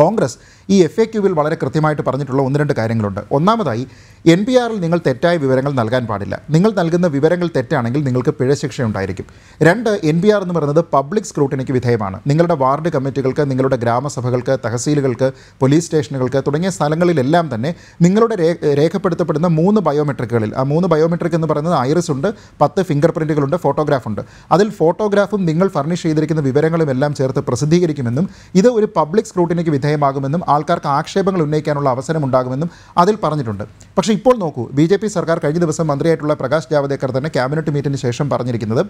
കോൺഗ്രസ് ഈ എഫ് എ ക്യൂവിൽ വളരെ കൃത്യമായിട്ട് പറഞ്ഞിട്ടുള്ള ഒന്ന് രണ്ട് കാര്യങ്ങളുണ്ട് ഒന്നാമതായി എൻ പി ആറിൽ നിങ്ങൾ തെറ്റായ വിവരങ്ങൾ നൽകാൻ പാടില്ല നിങ്ങൾ നൽകുന്ന വിവരങ്ങൾ തെറ്റാണെങ്കിൽ നിങ്ങൾക്ക് പിഴ ഉണ്ടായിരിക്കും രണ്ട് എൻ പി ആർ എന്ന് പറയുന്നത് പബ്ലിക് സ്ക്രൂട്ടിനിക്ക് വിധേയമാണ് നിങ്ങളുടെ വാർഡ് കമ്മിറ്റികൾക്ക് നിങ്ങളുടെ ഗ്രാമസഭകൾക്ക് തഹസീലുകൾക്ക് പോലീസ് സ്റ്റേഷനുകൾക്ക് തുടങ്ങിയ സ്ഥലങ്ങളിലെല്ലാം തന്നെ നിങ്ങളുടെ രേഖപ്പെടുത്തപ്പെടുന്ന മൂന്ന് ബയോമെട്രിക്കുകളിൽ ആ മൂന്ന് ബയോമെട്രിക് എന്ന് പറയുന്നത് ഐറിസ് ഉണ്ട് പത്ത് ഫിംഗർ പ്രിൻറ്റുകളുണ്ട് ഫോട്ടോഗ്രാഫ് ഉണ്ട് അതിൽ ഫോട്ടോഗ്രാഫും നിങ്ങൾ ഫർണിഷ് ചെയ്തിരിക്കുന്ന വിവരങ്ങളും എല്ലാം ചേർത്ത് പ്രസിദ്ധീകരിക്കുമെന്നും ഇത് ഒരു പബ്ലിക് സ്ക്രൂട്ടിനിക്ക് വിധേയം വിധേയമാകുമെന്നും ആൾക്കാർക്ക് ആക്ഷേപങ്ങൾ ഉന്നയിക്കാനുള്ള അവസരമുണ്ടാകുമെന്നും അതിൽ പറഞ്ഞിട്ടുണ്ട് പക്ഷേ ഇപ്പോൾ നോക്കൂ ബി സർക്കാർ കഴിഞ്ഞ ദിവസം മന്ത്രിയായിട്ടുള്ള പ്രകാശ് ജാവദേക്കർ തന്നെ ക്യാബിനറ്റ് മീറ്റിന് ശേഷം പറഞ്ഞിരിക്കുന്നത്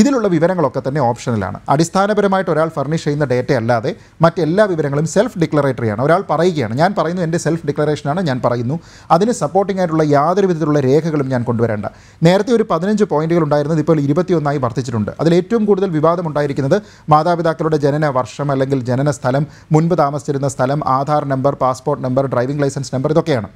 ഇതിലുള്ള വിവരങ്ങളൊക്കെ തന്നെ ഓപ്ഷനിലാണ് അടിസ്ഥാനപരമായിട്ട് ഒരാൾ ഫർണിഷ് ചെയ്യുന്ന ഡേറ്റ അല്ലാതെ മറ്റെല്ലാ വിവരങ്ങളും സെൽഫ് ഡിക്ലറേറ്ററി ആണ് ഒരാൾ പറയുകയാണ് ഞാൻ പറയുന്നു എൻ്റെ സെൽഫ് ഡിക്ലറേഷനാണ് ഞാൻ പറയുന്നു അതിന് സപ്പോർട്ടിംഗ് ആയിട്ടുള്ള യാതൊരു വിധത്തിലുള്ള രേഖകളും ഞാൻ കൊണ്ടുവരേണ്ട നേരത്തെ ഒരു പതിനഞ്ച് പോയിന്റുകൾ ഉണ്ടായിരുന്നത് ഇപ്പോൾ ഇരുപത്തിയൊന്നായി വർദ്ധിച്ചിട്ടുണ്ട് അതിൽ ഏറ്റവും കൂടുതൽ ഉണ്ടായിരിക്കുന്നത് മാതാപിതാക്കളുടെ ജനന വർഷം അല്ലെങ്കിൽ ജനന സ്ഥലം മുൻപ് താമസിച്ചിരുന്ന സ്ഥലം Aadhaar number passport number driving licence number ഇതൊക്കെയാണ്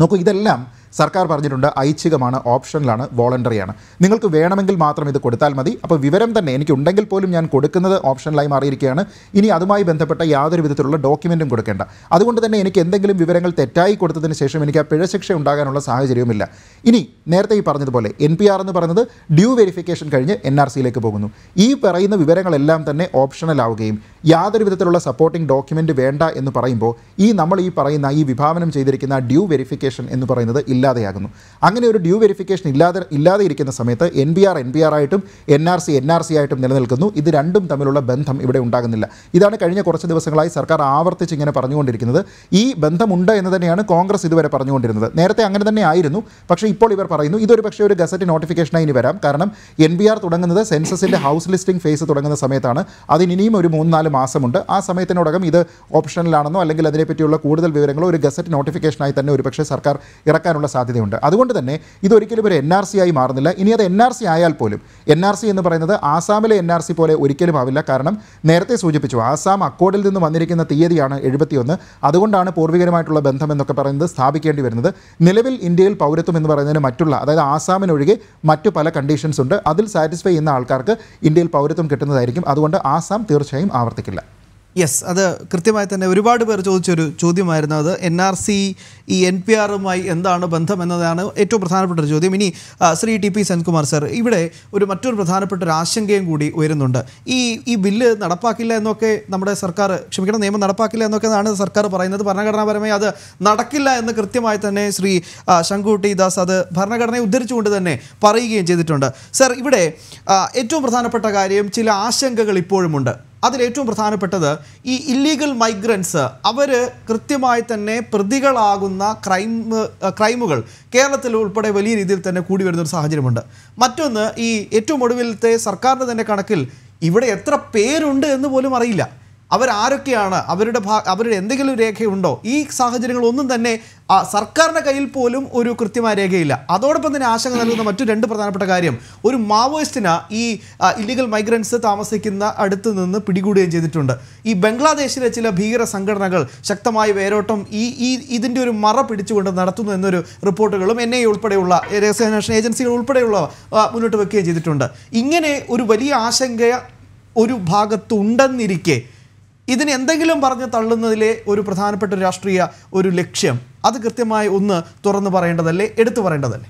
നോക്കൂ ഇതെല്ലാം സർക്കാർ പറഞ്ഞിട്ടുണ്ട് ഐച്ഛികമാണ് ഓപ്ഷനിലാണ് വോളണ്ടറിയാണ് നിങ്ങൾക്ക് വേണമെങ്കിൽ മാത്രം ഇത് കൊടുത്താൽ മതി അപ്പോൾ വിവരം തന്നെ എനിക്ക് ഉണ്ടെങ്കിൽ പോലും ഞാൻ കൊടുക്കുന്നത് ഓപ്ഷനിലായി മാറിയിരിക്കുകയാണ് ഇനി അതുമായി ബന്ധപ്പെട്ട യാതൊരു വിധത്തിലുള്ള ഡോക്യുമെൻറ്റും കൊടുക്കേണ്ട അതുകൊണ്ട് തന്നെ എനിക്ക് എന്തെങ്കിലും വിവരങ്ങൾ തെറ്റായി കൊടുത്തതിന് ശേഷം എനിക്ക് ആ പിഴശിക്ഷ ഉണ്ടാകാനുള്ള സാഹചര്യവുമില്ല ഇനി നേരത്തെ ഈ പറഞ്ഞതുപോലെ എൻ പി ആർ എന്ന് പറയുന്നത് ഡ്യൂ വെരിഫിക്കേഷൻ കഴിഞ്ഞ് എൻ ആർ സിയിലേക്ക് പോകുന്നു ഈ പറയുന്ന വിവരങ്ങളെല്ലാം തന്നെ ഓപ്ഷണലാവുകയും യാതൊരു വിധത്തിലുള്ള സപ്പോർട്ടിംഗ് ഡോക്യുമെൻറ്റ് വേണ്ട എന്ന് പറയുമ്പോൾ ഈ നമ്മൾ ഈ പറയുന്ന ഈ വിഭാവനം ചെയ്തിരിക്കുന്ന ഡ്യൂ വെരിഫിക്കേഷൻ എന്ന് പറയുന്നത് ഇല്ലാതെയാകുന്നു അങ്ങനെ ഒരു ഡ്യൂ വെരിഫിക്കേഷൻ ഇല്ലാതെ ഇല്ലാതെ ഇരിക്കുന്ന സമയത്ത് N B R N B R ആയിട്ടും N R C N R C ആയിട്ടും നിലനിൽക്കുന്നു ഇത് രണ്ടും തമ്മിലുള്ള ബന്ധം ഇവിടെ ഉണ്ടാകുന്നില്ല ഇതാണ് കഴിഞ്ഞ കുറച്ച് ദിവസങ്ങളായി സർക്കാർ ആവർത്തിച്ച് ഇങ്ങനെ പറഞ്ഞുകൊണ്ടിരിക്കുന്നത് ഈ ബന്ധമുണ്ട് എന്ന് തന്നെയാണ് കോൺഗ്രസ് ഇതുവരെ പറഞ്ഞുകൊണ്ടിരുന്നത് നേരത്തെ അങ്ങനെ തന്നെ ആയിരുന്നു പക്ഷേ ഇപ്പോൾ ഇവർ പറയുന്നു ഇതൊരു പക്ഷേ ഒരു ഗസറ്റ് നോട്ടിഫിക്കേഷനായി ഇനി വരാം കാരണം എൻ ബി ആർ തുടങ്ങുന്നത് സെൻസസിൻ്റെ ഹൗസ് ലിസ്റ്റിംഗ് ഫേസ് തുടങ്ങുന്ന സമയത്താണ് ഇനിയും ഒരു മൂന്ന് നാല് മാസമുണ്ട് ആ സമയത്തിനോടകം ഇത് ഓപ്ഷനിലാണെന്നോ അല്ലെങ്കിൽ അതിനെപ്പറ്റിയുള്ള കൂടുതൽ വിവരങ്ങളോ ഒരു ഗസറ്റ് നോട്ടിഫിക്കേഷനായി തന്നെ ഒരുപക്ഷെ സർക്കാർ ഇറക്കാനുള്ള മാറാനുള്ള സാധ്യതയുണ്ട് അതുകൊണ്ട് തന്നെ ഇതൊരിക്കലും ഒരു എൻ ആർ സി ആയി മാറുന്നില്ല ഇനി അത് എൻ ആർ സി ആയാൽ പോലും എൻ ആർ സി എന്ന് പറയുന്നത് ആസാമിലെ എൻ ആർ സി പോലെ ഒരിക്കലും ആവില്ല കാരണം നേരത്തെ സൂചിപ്പിച്ചു ആസാം അക്കോഡിൽ നിന്ന് വന്നിരിക്കുന്ന തീയതിയാണ് എഴുപത്തിയൊന്ന് അതുകൊണ്ടാണ് പൂർവികരമായിട്ടുള്ള ബന്ധം എന്നൊക്കെ പറയുന്നത് സ്ഥാപിക്കേണ്ടി വരുന്നത് നിലവിൽ ഇന്ത്യയിൽ പൗരത്വം എന്ന് പറയുന്നതിന് മറ്റുള്ള അതായത് ആസാമിനൊഴികെ മറ്റു പല കണ്ടീഷൻസ് ഉണ്ട് അതിൽ സാറ്റിസ്ഫൈ ചെയ്യുന്ന ആൾക്കാർക്ക് ഇന്ത്യയിൽ പൗരത്വം കിട്ടുന്നതായിരിക്കും അതുകൊണ്ട് ആസാം തീർച്ചയായും ആവർത്തിക്കില്ല യെസ് അത് കൃത്യമായി തന്നെ ഒരുപാട് പേർ ചോദിച്ചൊരു ചോദ്യമായിരുന്നു അത് എൻ ആർ സി ഈ എൻ പി ആറുമായി എന്താണ് ബന്ധം എന്നതാണ് ഏറ്റവും പ്രധാനപ്പെട്ട ഒരു ചോദ്യം ഇനി Shri T P Senkumar sir ഇവിടെ ഒരു മറ്റൊരു പ്രധാനപ്പെട്ട ഒരു ആശങ്കയും കൂടി ഉയരുന്നുണ്ട് ഈ ഈ ബില്ല് നടപ്പാക്കില്ല എന്നൊക്കെ നമ്മുടെ സർക്കാർ ക്ഷമിക്കണം നിയമം നടപ്പാക്കില്ല എന്നൊക്കെയാണ് സർക്കാർ പറയുന്നത് ഭരണഘടനാപരമായി അത് നടക്കില്ല എന്ന് കൃത്യമായി തന്നെ ശ്രീ ശങ്കുട്ടി ദാസ് അത് ഭരണഘടനയെ ഉദ്ധരിച്ചുകൊണ്ട് തന്നെ പറയുകയും ചെയ്തിട്ടുണ്ട് സർ ഇവിടെ ഏറ്റവും പ്രധാനപ്പെട്ട കാര്യം ചില ആശങ്കകൾ ഇപ്പോഴുമുണ്ട് അതിലേറ്റവും പ്രധാനപ്പെട്ടത് ഈ ഇല്ലീഗൽ മൈഗ്രൻസ് അവർ കൃത്യമായി തന്നെ പ്രതികളാകുന്ന ക്രൈം ക്രൈമുകൾ കേരളത്തിൽ ഉൾപ്പെടെ വലിയ രീതിയിൽ തന്നെ കൂടി വരുന്നൊരു സാഹചര്യമുണ്ട് മറ്റൊന്ന് ഈ ഏറ്റവും ഒടുവിലത്തെ സർക്കാരിൻ്റെ തന്നെ കണക്കിൽ ഇവിടെ എത്ര പേരുണ്ട് എന്ന് പോലും അറിയില്ല അവരാരൊക്കെയാണ് അവരുടെ ഭാ അവരുടെ എന്തെങ്കിലും രേഖയുണ്ടോ ഈ സാഹചര്യങ്ങളൊന്നും തന്നെ സർക്കാരിൻ്റെ കയ്യിൽ പോലും ഒരു കൃത്യമായ രേഖയില്ല അതോടൊപ്പം തന്നെ ആശങ്ക നൽകുന്ന മറ്റു രണ്ട് പ്രധാനപ്പെട്ട കാര്യം ഒരു മാവോയിസ്റ്റിന് ഈ ഇല്ലീഗൽ മൈഗ്രൻസ് താമസിക്കുന്ന അടുത്ത് നിന്ന് പിടികൂടുകയും ചെയ്തിട്ടുണ്ട് ഈ ബംഗ്ലാദേശിലെ ചില ഭീകര സംഘടനകൾ ശക്തമായ വേരോട്ടം ഈ ഈ ഇതിൻ്റെ ഒരു മറ പിടിച്ചുകൊണ്ട് നടത്തുന്നു എന്നൊരു റിപ്പോർട്ടുകളും എൻ ഐ ഉൾപ്പെടെയുള്ള രഹസ്യാന്വേഷണ ഏജൻസികൾ ഉൾപ്പെടെയുള്ള മുന്നോട്ട് വെക്കുകയും ചെയ്തിട്ടുണ്ട് ഇങ്ങനെ ഒരു വലിയ ആശങ്ക ഒരു ഭാഗത്തുണ്ടെന്നിരിക്കെ ഇതിന് എന്തെങ്കിലും പറഞ്ഞ് തള്ളുന്നതിലെ ഒരു പ്രധാനപ്പെട്ട രാഷ്ട്രീയ ഒരു ലക്ഷ്യം അത് കൃത്യമായി ഒന്ന് തുറന്നു പറയേണ്ടതല്ലേ എടുത്തു പറയേണ്ടതല്ലേ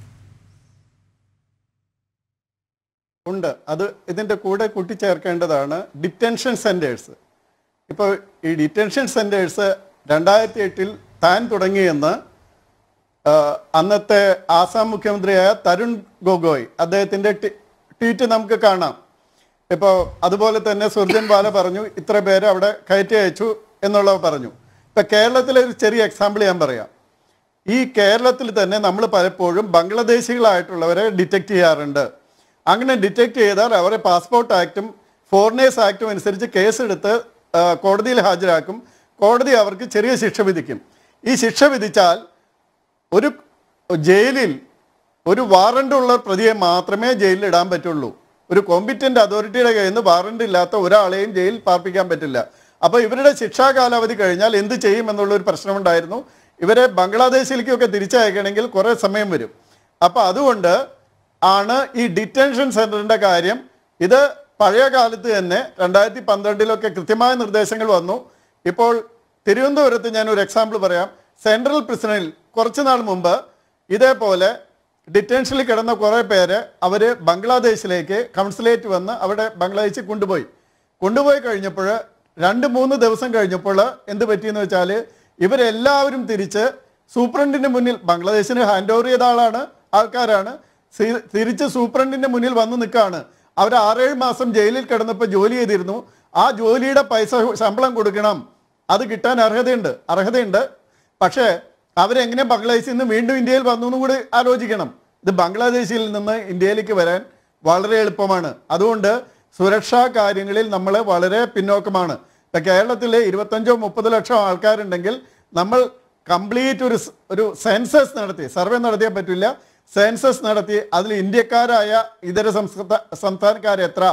ഉണ്ട് അത് ഇതിൻ്റെ കൂടെ കൂട്ടിച്ചേർക്കേണ്ടതാണ് ഡിറ്റൻഷൻ സെൻറ്റേഴ്സ് ഇപ്പോൾ ഈ ഡിറ്റൻഷൻ സെൻറ്റേഴ്സ് രണ്ടായിരത്തി എട്ടിൽ താൻ തുടങ്ങിയെന്ന് അന്നത്തെ ആസാം മുഖ്യമന്ത്രിയായ തരുൺ ഗൊഗോയ് അദ്ദേഹത്തിൻ്റെ ട്വീറ്റ് നമുക്ക് കാണാം ഇപ്പോൾ അതുപോലെ തന്നെ സുർജൻ ബാല പറഞ്ഞു ഇത്ര പേര് അവിടെ കയറ്റി അയച്ചു എന്നുള്ളത് പറഞ്ഞു ഇപ്പം കേരളത്തിലെ ഒരു ചെറിയ എക്സാമ്പിൾ ഞാൻ പറയാം ഈ കേരളത്തിൽ തന്നെ നമ്മൾ പലപ്പോഴും ബംഗ്ലാദേശികളായിട്ടുള്ളവരെ ഡിറ്റക്ട് ചെയ്യാറുണ്ട് അങ്ങനെ ഡിറ്റക്ട് ചെയ്താൽ അവരെ പാസ്പോർട്ട് ആക്റ്റും ഫോറിനേഴ്സ് ആക്റ്റും അനുസരിച്ച് കേസെടുത്ത് കോടതിയിൽ ഹാജരാക്കും കോടതി അവർക്ക് ചെറിയ ശിക്ഷ വിധിക്കും ഈ ശിക്ഷ വിധിച്ചാൽ ഒരു ജയിലിൽ ഒരു വാറണ്ടുള്ള പ്രതിയെ മാത്രമേ ജയിലിൽ ഇടാൻ പറ്റുള്ളൂ ഒരു കോമ്പിറ്റന്റ് അതോറിറ്റിയുടെ കയ്യിൽ നിന്ന് വാറണ്ട് ഇല്ലാത്ത ഒരാളെയും ജയിലിൽ പാർപ്പിക്കാൻ പറ്റില്ല അപ്പോൾ ഇവരുടെ ശിക്ഷാ കാലാവധി കഴിഞ്ഞാൽ എന്ത് ചെയ്യും എന്നുള്ളൊരു പ്രശ്നമുണ്ടായിരുന്നു ഇവരെ ബംഗ്ലാദേശിലേക്കൊക്കെ തിരിച്ചയക്കണമെങ്കിൽ കുറേ സമയം വരും അപ്പോൾ അതുകൊണ്ട് ആണ് ഈ ഡിറ്റൻഷൻ സെൻറ്ററിൻ്റെ കാര്യം ഇത് പഴയ കാലത്ത് തന്നെ രണ്ടായിരത്തി പന്ത്രണ്ടിലൊക്കെ കൃത്യമായ നിർദ്ദേശങ്ങൾ വന്നു ഇപ്പോൾ തിരുവനന്തപുരത്ത് ഞാൻ ഒരു എക്സാമ്പിൾ പറയാം സെൻട്രൽ പ്രിസണിൽ കുറച്ച് നാൾ മുമ്പ് ഇതേപോലെ ഡിറ്റൻഷനിൽ കിടന്ന കുറേ പേര് അവർ ബംഗ്ലാദേശിലേക്ക് കൗൺസിലേറ്റ് വന്ന് അവിടെ ബംഗ്ലാദേശിൽ കൊണ്ടുപോയി കൊണ്ടുപോയി കഴിഞ്ഞപ്പോൾ രണ്ട് മൂന്ന് ദിവസം കഴിഞ്ഞപ്പോൾ എന്ത് പറ്റിയെന്ന് വെച്ചാൽ ഇവരെല്ലാവരും തിരിച്ച് സൂപ്രണ്ടിൻ്റെ മുന്നിൽ ബംഗ്ലാദേശിന് ഹാൻഡ് ഓവർ ചെയ്ത ആളാണ് ആൾക്കാരാണ് തിരിച്ച് സൂപ്രണ്ടിൻ്റെ മുന്നിൽ വന്ന് നിൽക്കുകയാണ് അവർ ആറേഴ് മാസം ജയിലിൽ കിടന്നപ്പോൾ ജോലി ചെയ്തിരുന്നു ആ ജോലിയുടെ പൈസ ശമ്പളം കൊടുക്കണം അത് കിട്ടാൻ അർഹതയുണ്ട് അർഹതയുണ്ട് പക്ഷേ അവരെങ്ങനെ ബംഗ്ലാദേശിൽ നിന്ന് വീണ്ടും ഇന്ത്യയിൽ വന്നു എന്ന് കൂടി ആലോചിക്കണം ഇത് ബംഗ്ലാദേശിൽ നിന്ന് ഇന്ത്യയിലേക്ക് വരാൻ വളരെ എളുപ്പമാണ് അതുകൊണ്ട് സുരക്ഷാ കാര്യങ്ങളിൽ നമ്മൾ വളരെ പിന്നോക്കമാണ് ഇപ്പം കേരളത്തിൽ ഇരുപത്തഞ്ചോ മുപ്പത് ലക്ഷം ആൾക്കാരുണ്ടെങ്കിൽ നമ്മൾ കംപ്ലീറ്റ് ഒരു ഒരു സെൻസസ് നടത്തി സർവേ നടത്തിയാൽ പറ്റില്ല സെൻസസ് നടത്തി അതിൽ ഇന്ത്യക്കാരായ ഇതര സംസ്ഥാന എത്ര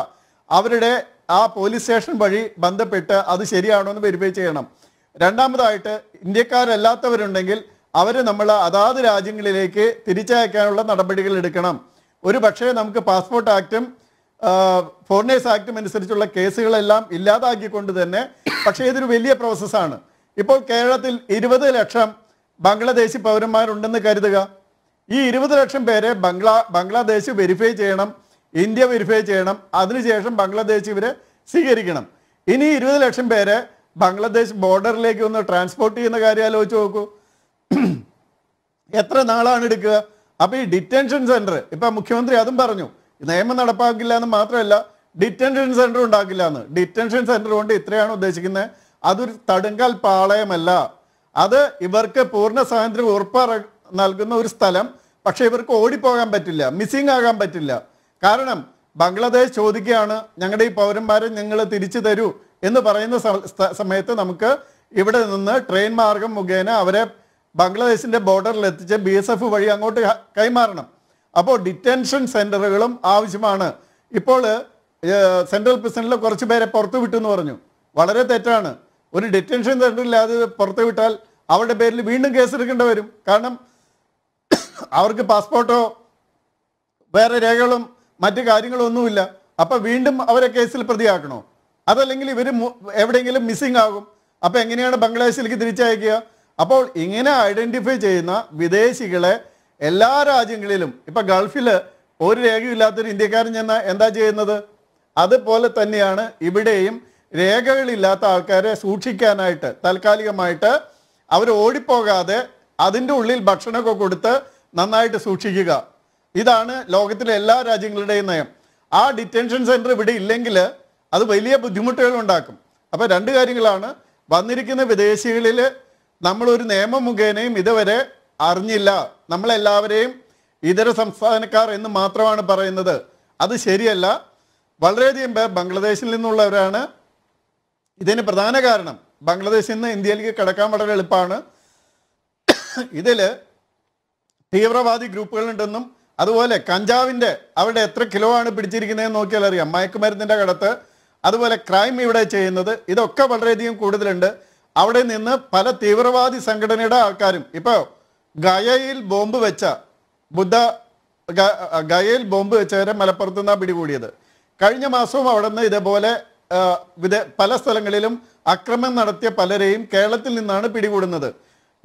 അവരുടെ ആ പോലീസ് സ്റ്റേഷൻ വഴി ബന്ധപ്പെട്ട് അത് ശരിയാണോ എന്ന് വെരിഫൈ ചെയ്യണം രണ്ടാമതായിട്ട് ഇന്ത്യക്കാരല്ലാത്തവരുണ്ടെങ്കിൽ അവരെ നമ്മൾ അതാത് രാജ്യങ്ങളിലേക്ക് തിരിച്ചയക്കാനുള്ള നടപടികൾ എടുക്കണം ഒരു പക്ഷേ നമുക്ക് പാസ്പോർട്ട് ആക്റ്റും ഫോറിനേഴ്സ് ആക്റ്റും അനുസരിച്ചുള്ള കേസുകളെല്ലാം ഇല്ലാതാക്കിക്കൊണ്ട് തന്നെ പക്ഷേ ഇതൊരു വലിയ പ്രോസസ്സാണ് ഇപ്പോൾ കേരളത്തിൽ ഇരുപത് ലക്ഷം ബംഗ്ലാദേശി പൗരന്മാരുണ്ടെന്ന് കരുതുക ഈ ഇരുപത് ലക്ഷം പേരെ ബംഗ്ലാ ബംഗ്ലാദേശ് വെരിഫൈ ചെയ്യണം ഇന്ത്യ വെരിഫൈ ചെയ്യണം അതിനുശേഷം ബംഗ്ലാദേശ് ഇവരെ സ്വീകരിക്കണം ഇനി ഇരുപത് ലക്ഷം പേരെ ബംഗ്ലാദേശ് ബോർഡറിലേക്ക് ഒന്ന് ട്രാൻസ്പോർട്ട് ചെയ്യുന്ന കാര്യം ആലോചിച്ച് നോക്കൂ എത്ര നാളാണ് എടുക്കുക അപ്പോൾ ഈ ഡിറ്റൻഷൻ സെന്റർ ഇപ്പൊ മുഖ്യമന്ത്രി അതും പറഞ്ഞു നിയമം നടപ്പാക്കില്ല എന്ന് മാത്രമല്ല ഡിറ്റൻഷൻ സെന്റർ ഉണ്ടാക്കില്ല എന്ന് ഡിറ്റൻഷൻ സെന്റർ കൊണ്ട് ഇത്രയാണ് ഉദ്ദേശിക്കുന്നത് അതൊരു തടുങ്കൽ പാളയമല്ല അത് ഇവർക്ക് പൂർണ്ണ സ്വാതന്ത്ര്യം ഉറപ്പ നൽകുന്ന ഒരു സ്ഥലം പക്ഷേ ഇവർക്ക് ഓടിപ്പോകാൻ പറ്റില്ല മിസ്സിംഗ് ആകാൻ പറ്റില്ല കാരണം ബംഗ്ലാദേശ് ചോദിക്കുകയാണ് ഞങ്ങളുടെ ഈ പൗരന്മാരെ ഞങ്ങൾ തിരിച്ചു തരൂ എന്ന് പറയുന്ന സമയത്ത് നമുക്ക് ഇവിടെ നിന്ന് ട്രെയിൻ മാർഗം മുഖേന അവരെ ബംഗ്ലാദേശിന്റെ ബോർഡറിൽ എത്തിച്ച് ബി എസ് എഫ് വഴി അങ്ങോട്ട് കൈമാറണം അപ്പോൾ ഡിറ്റൻഷൻ സെന്ററുകളും ആവശ്യമാണ് ഇപ്പോൾ സെൻട്രൽ പ്രിസണിലെ കുറച്ച് പേരെ പുറത്തു വിട്ടു എന്ന് പറഞ്ഞു വളരെ തെറ്റാണ് ഒരു ഡിറ്റൻഷൻ സെൻ്ററിൽ അത് പുറത്തു വിട്ടാൽ അവരുടെ പേരിൽ വീണ്ടും കേസെടുക്കേണ്ടി വരും കാരണം അവർക്ക് പാസ്പോർട്ടോ വേറെ രേഖകളും മറ്റു കാര്യങ്ങളോ ഒന്നുമില്ല അപ്പൊ വീണ്ടും അവരെ കേസിൽ പ്രതിയാക്കണോ അതല്ലെങ്കിൽ ഇവർ എവിടെയെങ്കിലും മിസ്സിംഗ് ആകും അപ്പൊ എങ്ങനെയാണ് ബംഗ്ലാദേശിലേക്ക് തിരിച്ചയക്കുക അപ്പോൾ ഇങ്ങനെ ഐഡന്റിഫൈ ചെയ്യുന്ന വിദേശികളെ എല്ലാ രാജ്യങ്ങളിലും ഇപ്പൊ ഗൾഫിൽ ഒരു രേഖയില്ലാത്തൊരു ഇന്ത്യക്കാരൻ ചെന്ന എന്താ ചെയ്യുന്നത് അതുപോലെ തന്നെയാണ് ഇവിടെയും രേഖകളില്ലാത്ത ആൾക്കാരെ സൂക്ഷിക്കാനായിട്ട് താൽക്കാലികമായിട്ട് അവർ ഓടിപ്പോകാതെ അതിൻ്റെ ഉള്ളിൽ ഭക്ഷണമൊക്കെ കൊടുത്ത് നന്നായിട്ട് സൂക്ഷിക്കുക ഇതാണ് ലോകത്തിലെ എല്ലാ രാജ്യങ്ങളുടെയും നയം ആ ഡിറ്റൻഷൻ സെൻറ്റർ ഇവിടെ ഇല്ലെങ്കിൽ അത് വലിയ ബുദ്ധിമുട്ടുകൾ ഉണ്ടാക്കും അപ്പോൾ രണ്ട് കാര്യങ്ങളാണ് വന്നിരിക്കുന്ന വിദേശികളിൽ നമ്മൾ ഒരു നിയമം മുഖേനയും ഇതുവരെ അറിഞ്ഞില്ല നമ്മളെല്ലാവരെയും ഇതര സംസ്ഥാനക്കാർ എന്ന് മാത്രമാണ് പറയുന്നത് അത് ശരിയല്ല വളരെയധികം പേർ ബംഗ്ലാദേശിൽ നിന്നുള്ളവരാണ് ഇതിന് പ്രധാന കാരണം ബംഗ്ലാദേശിൽ നിന്ന് ഇന്ത്യയിലേക്ക് കിടക്കാൻ വളരെ എളുപ്പമാണ് ഇതിൽ തീവ്രവാദി ഗ്രൂപ്പുകളുണ്ടെന്നും അതുപോലെ കഞ്ചാവിൻ്റെ അവിടെ എത്ര കിലോ ആണ് പിടിച്ചിരിക്കുന്നതെന്ന് നോക്കിയാൽ അറിയാം മയക്കുമരുന്നിൻ്റെ കടത്ത് അതുപോലെ ക്രൈം ഇവിടെ ചെയ്യുന്നത് ഇതൊക്കെ വളരെയധികം കൂടുതലുണ്ട് അവിടെ നിന്ന് പല തീവ്രവാദി സംഘടനയുടെ ആൾക്കാരും ഇപ്പോ ഗയയിൽ ബോംബ് വെച്ച ബുദ്ധ ഗയയിൽ ബോംബ് വെച്ചവരെ മലപ്പുറത്തു നിന്നാണ് പിടികൂടിയത് കഴിഞ്ഞ മാസവും അവിടെ നിന്ന് ഇതേപോലെ പല സ്ഥലങ്ങളിലും അക്രമം നടത്തിയ പലരെയും കേരളത്തിൽ നിന്നാണ് പിടികൂടുന്നത്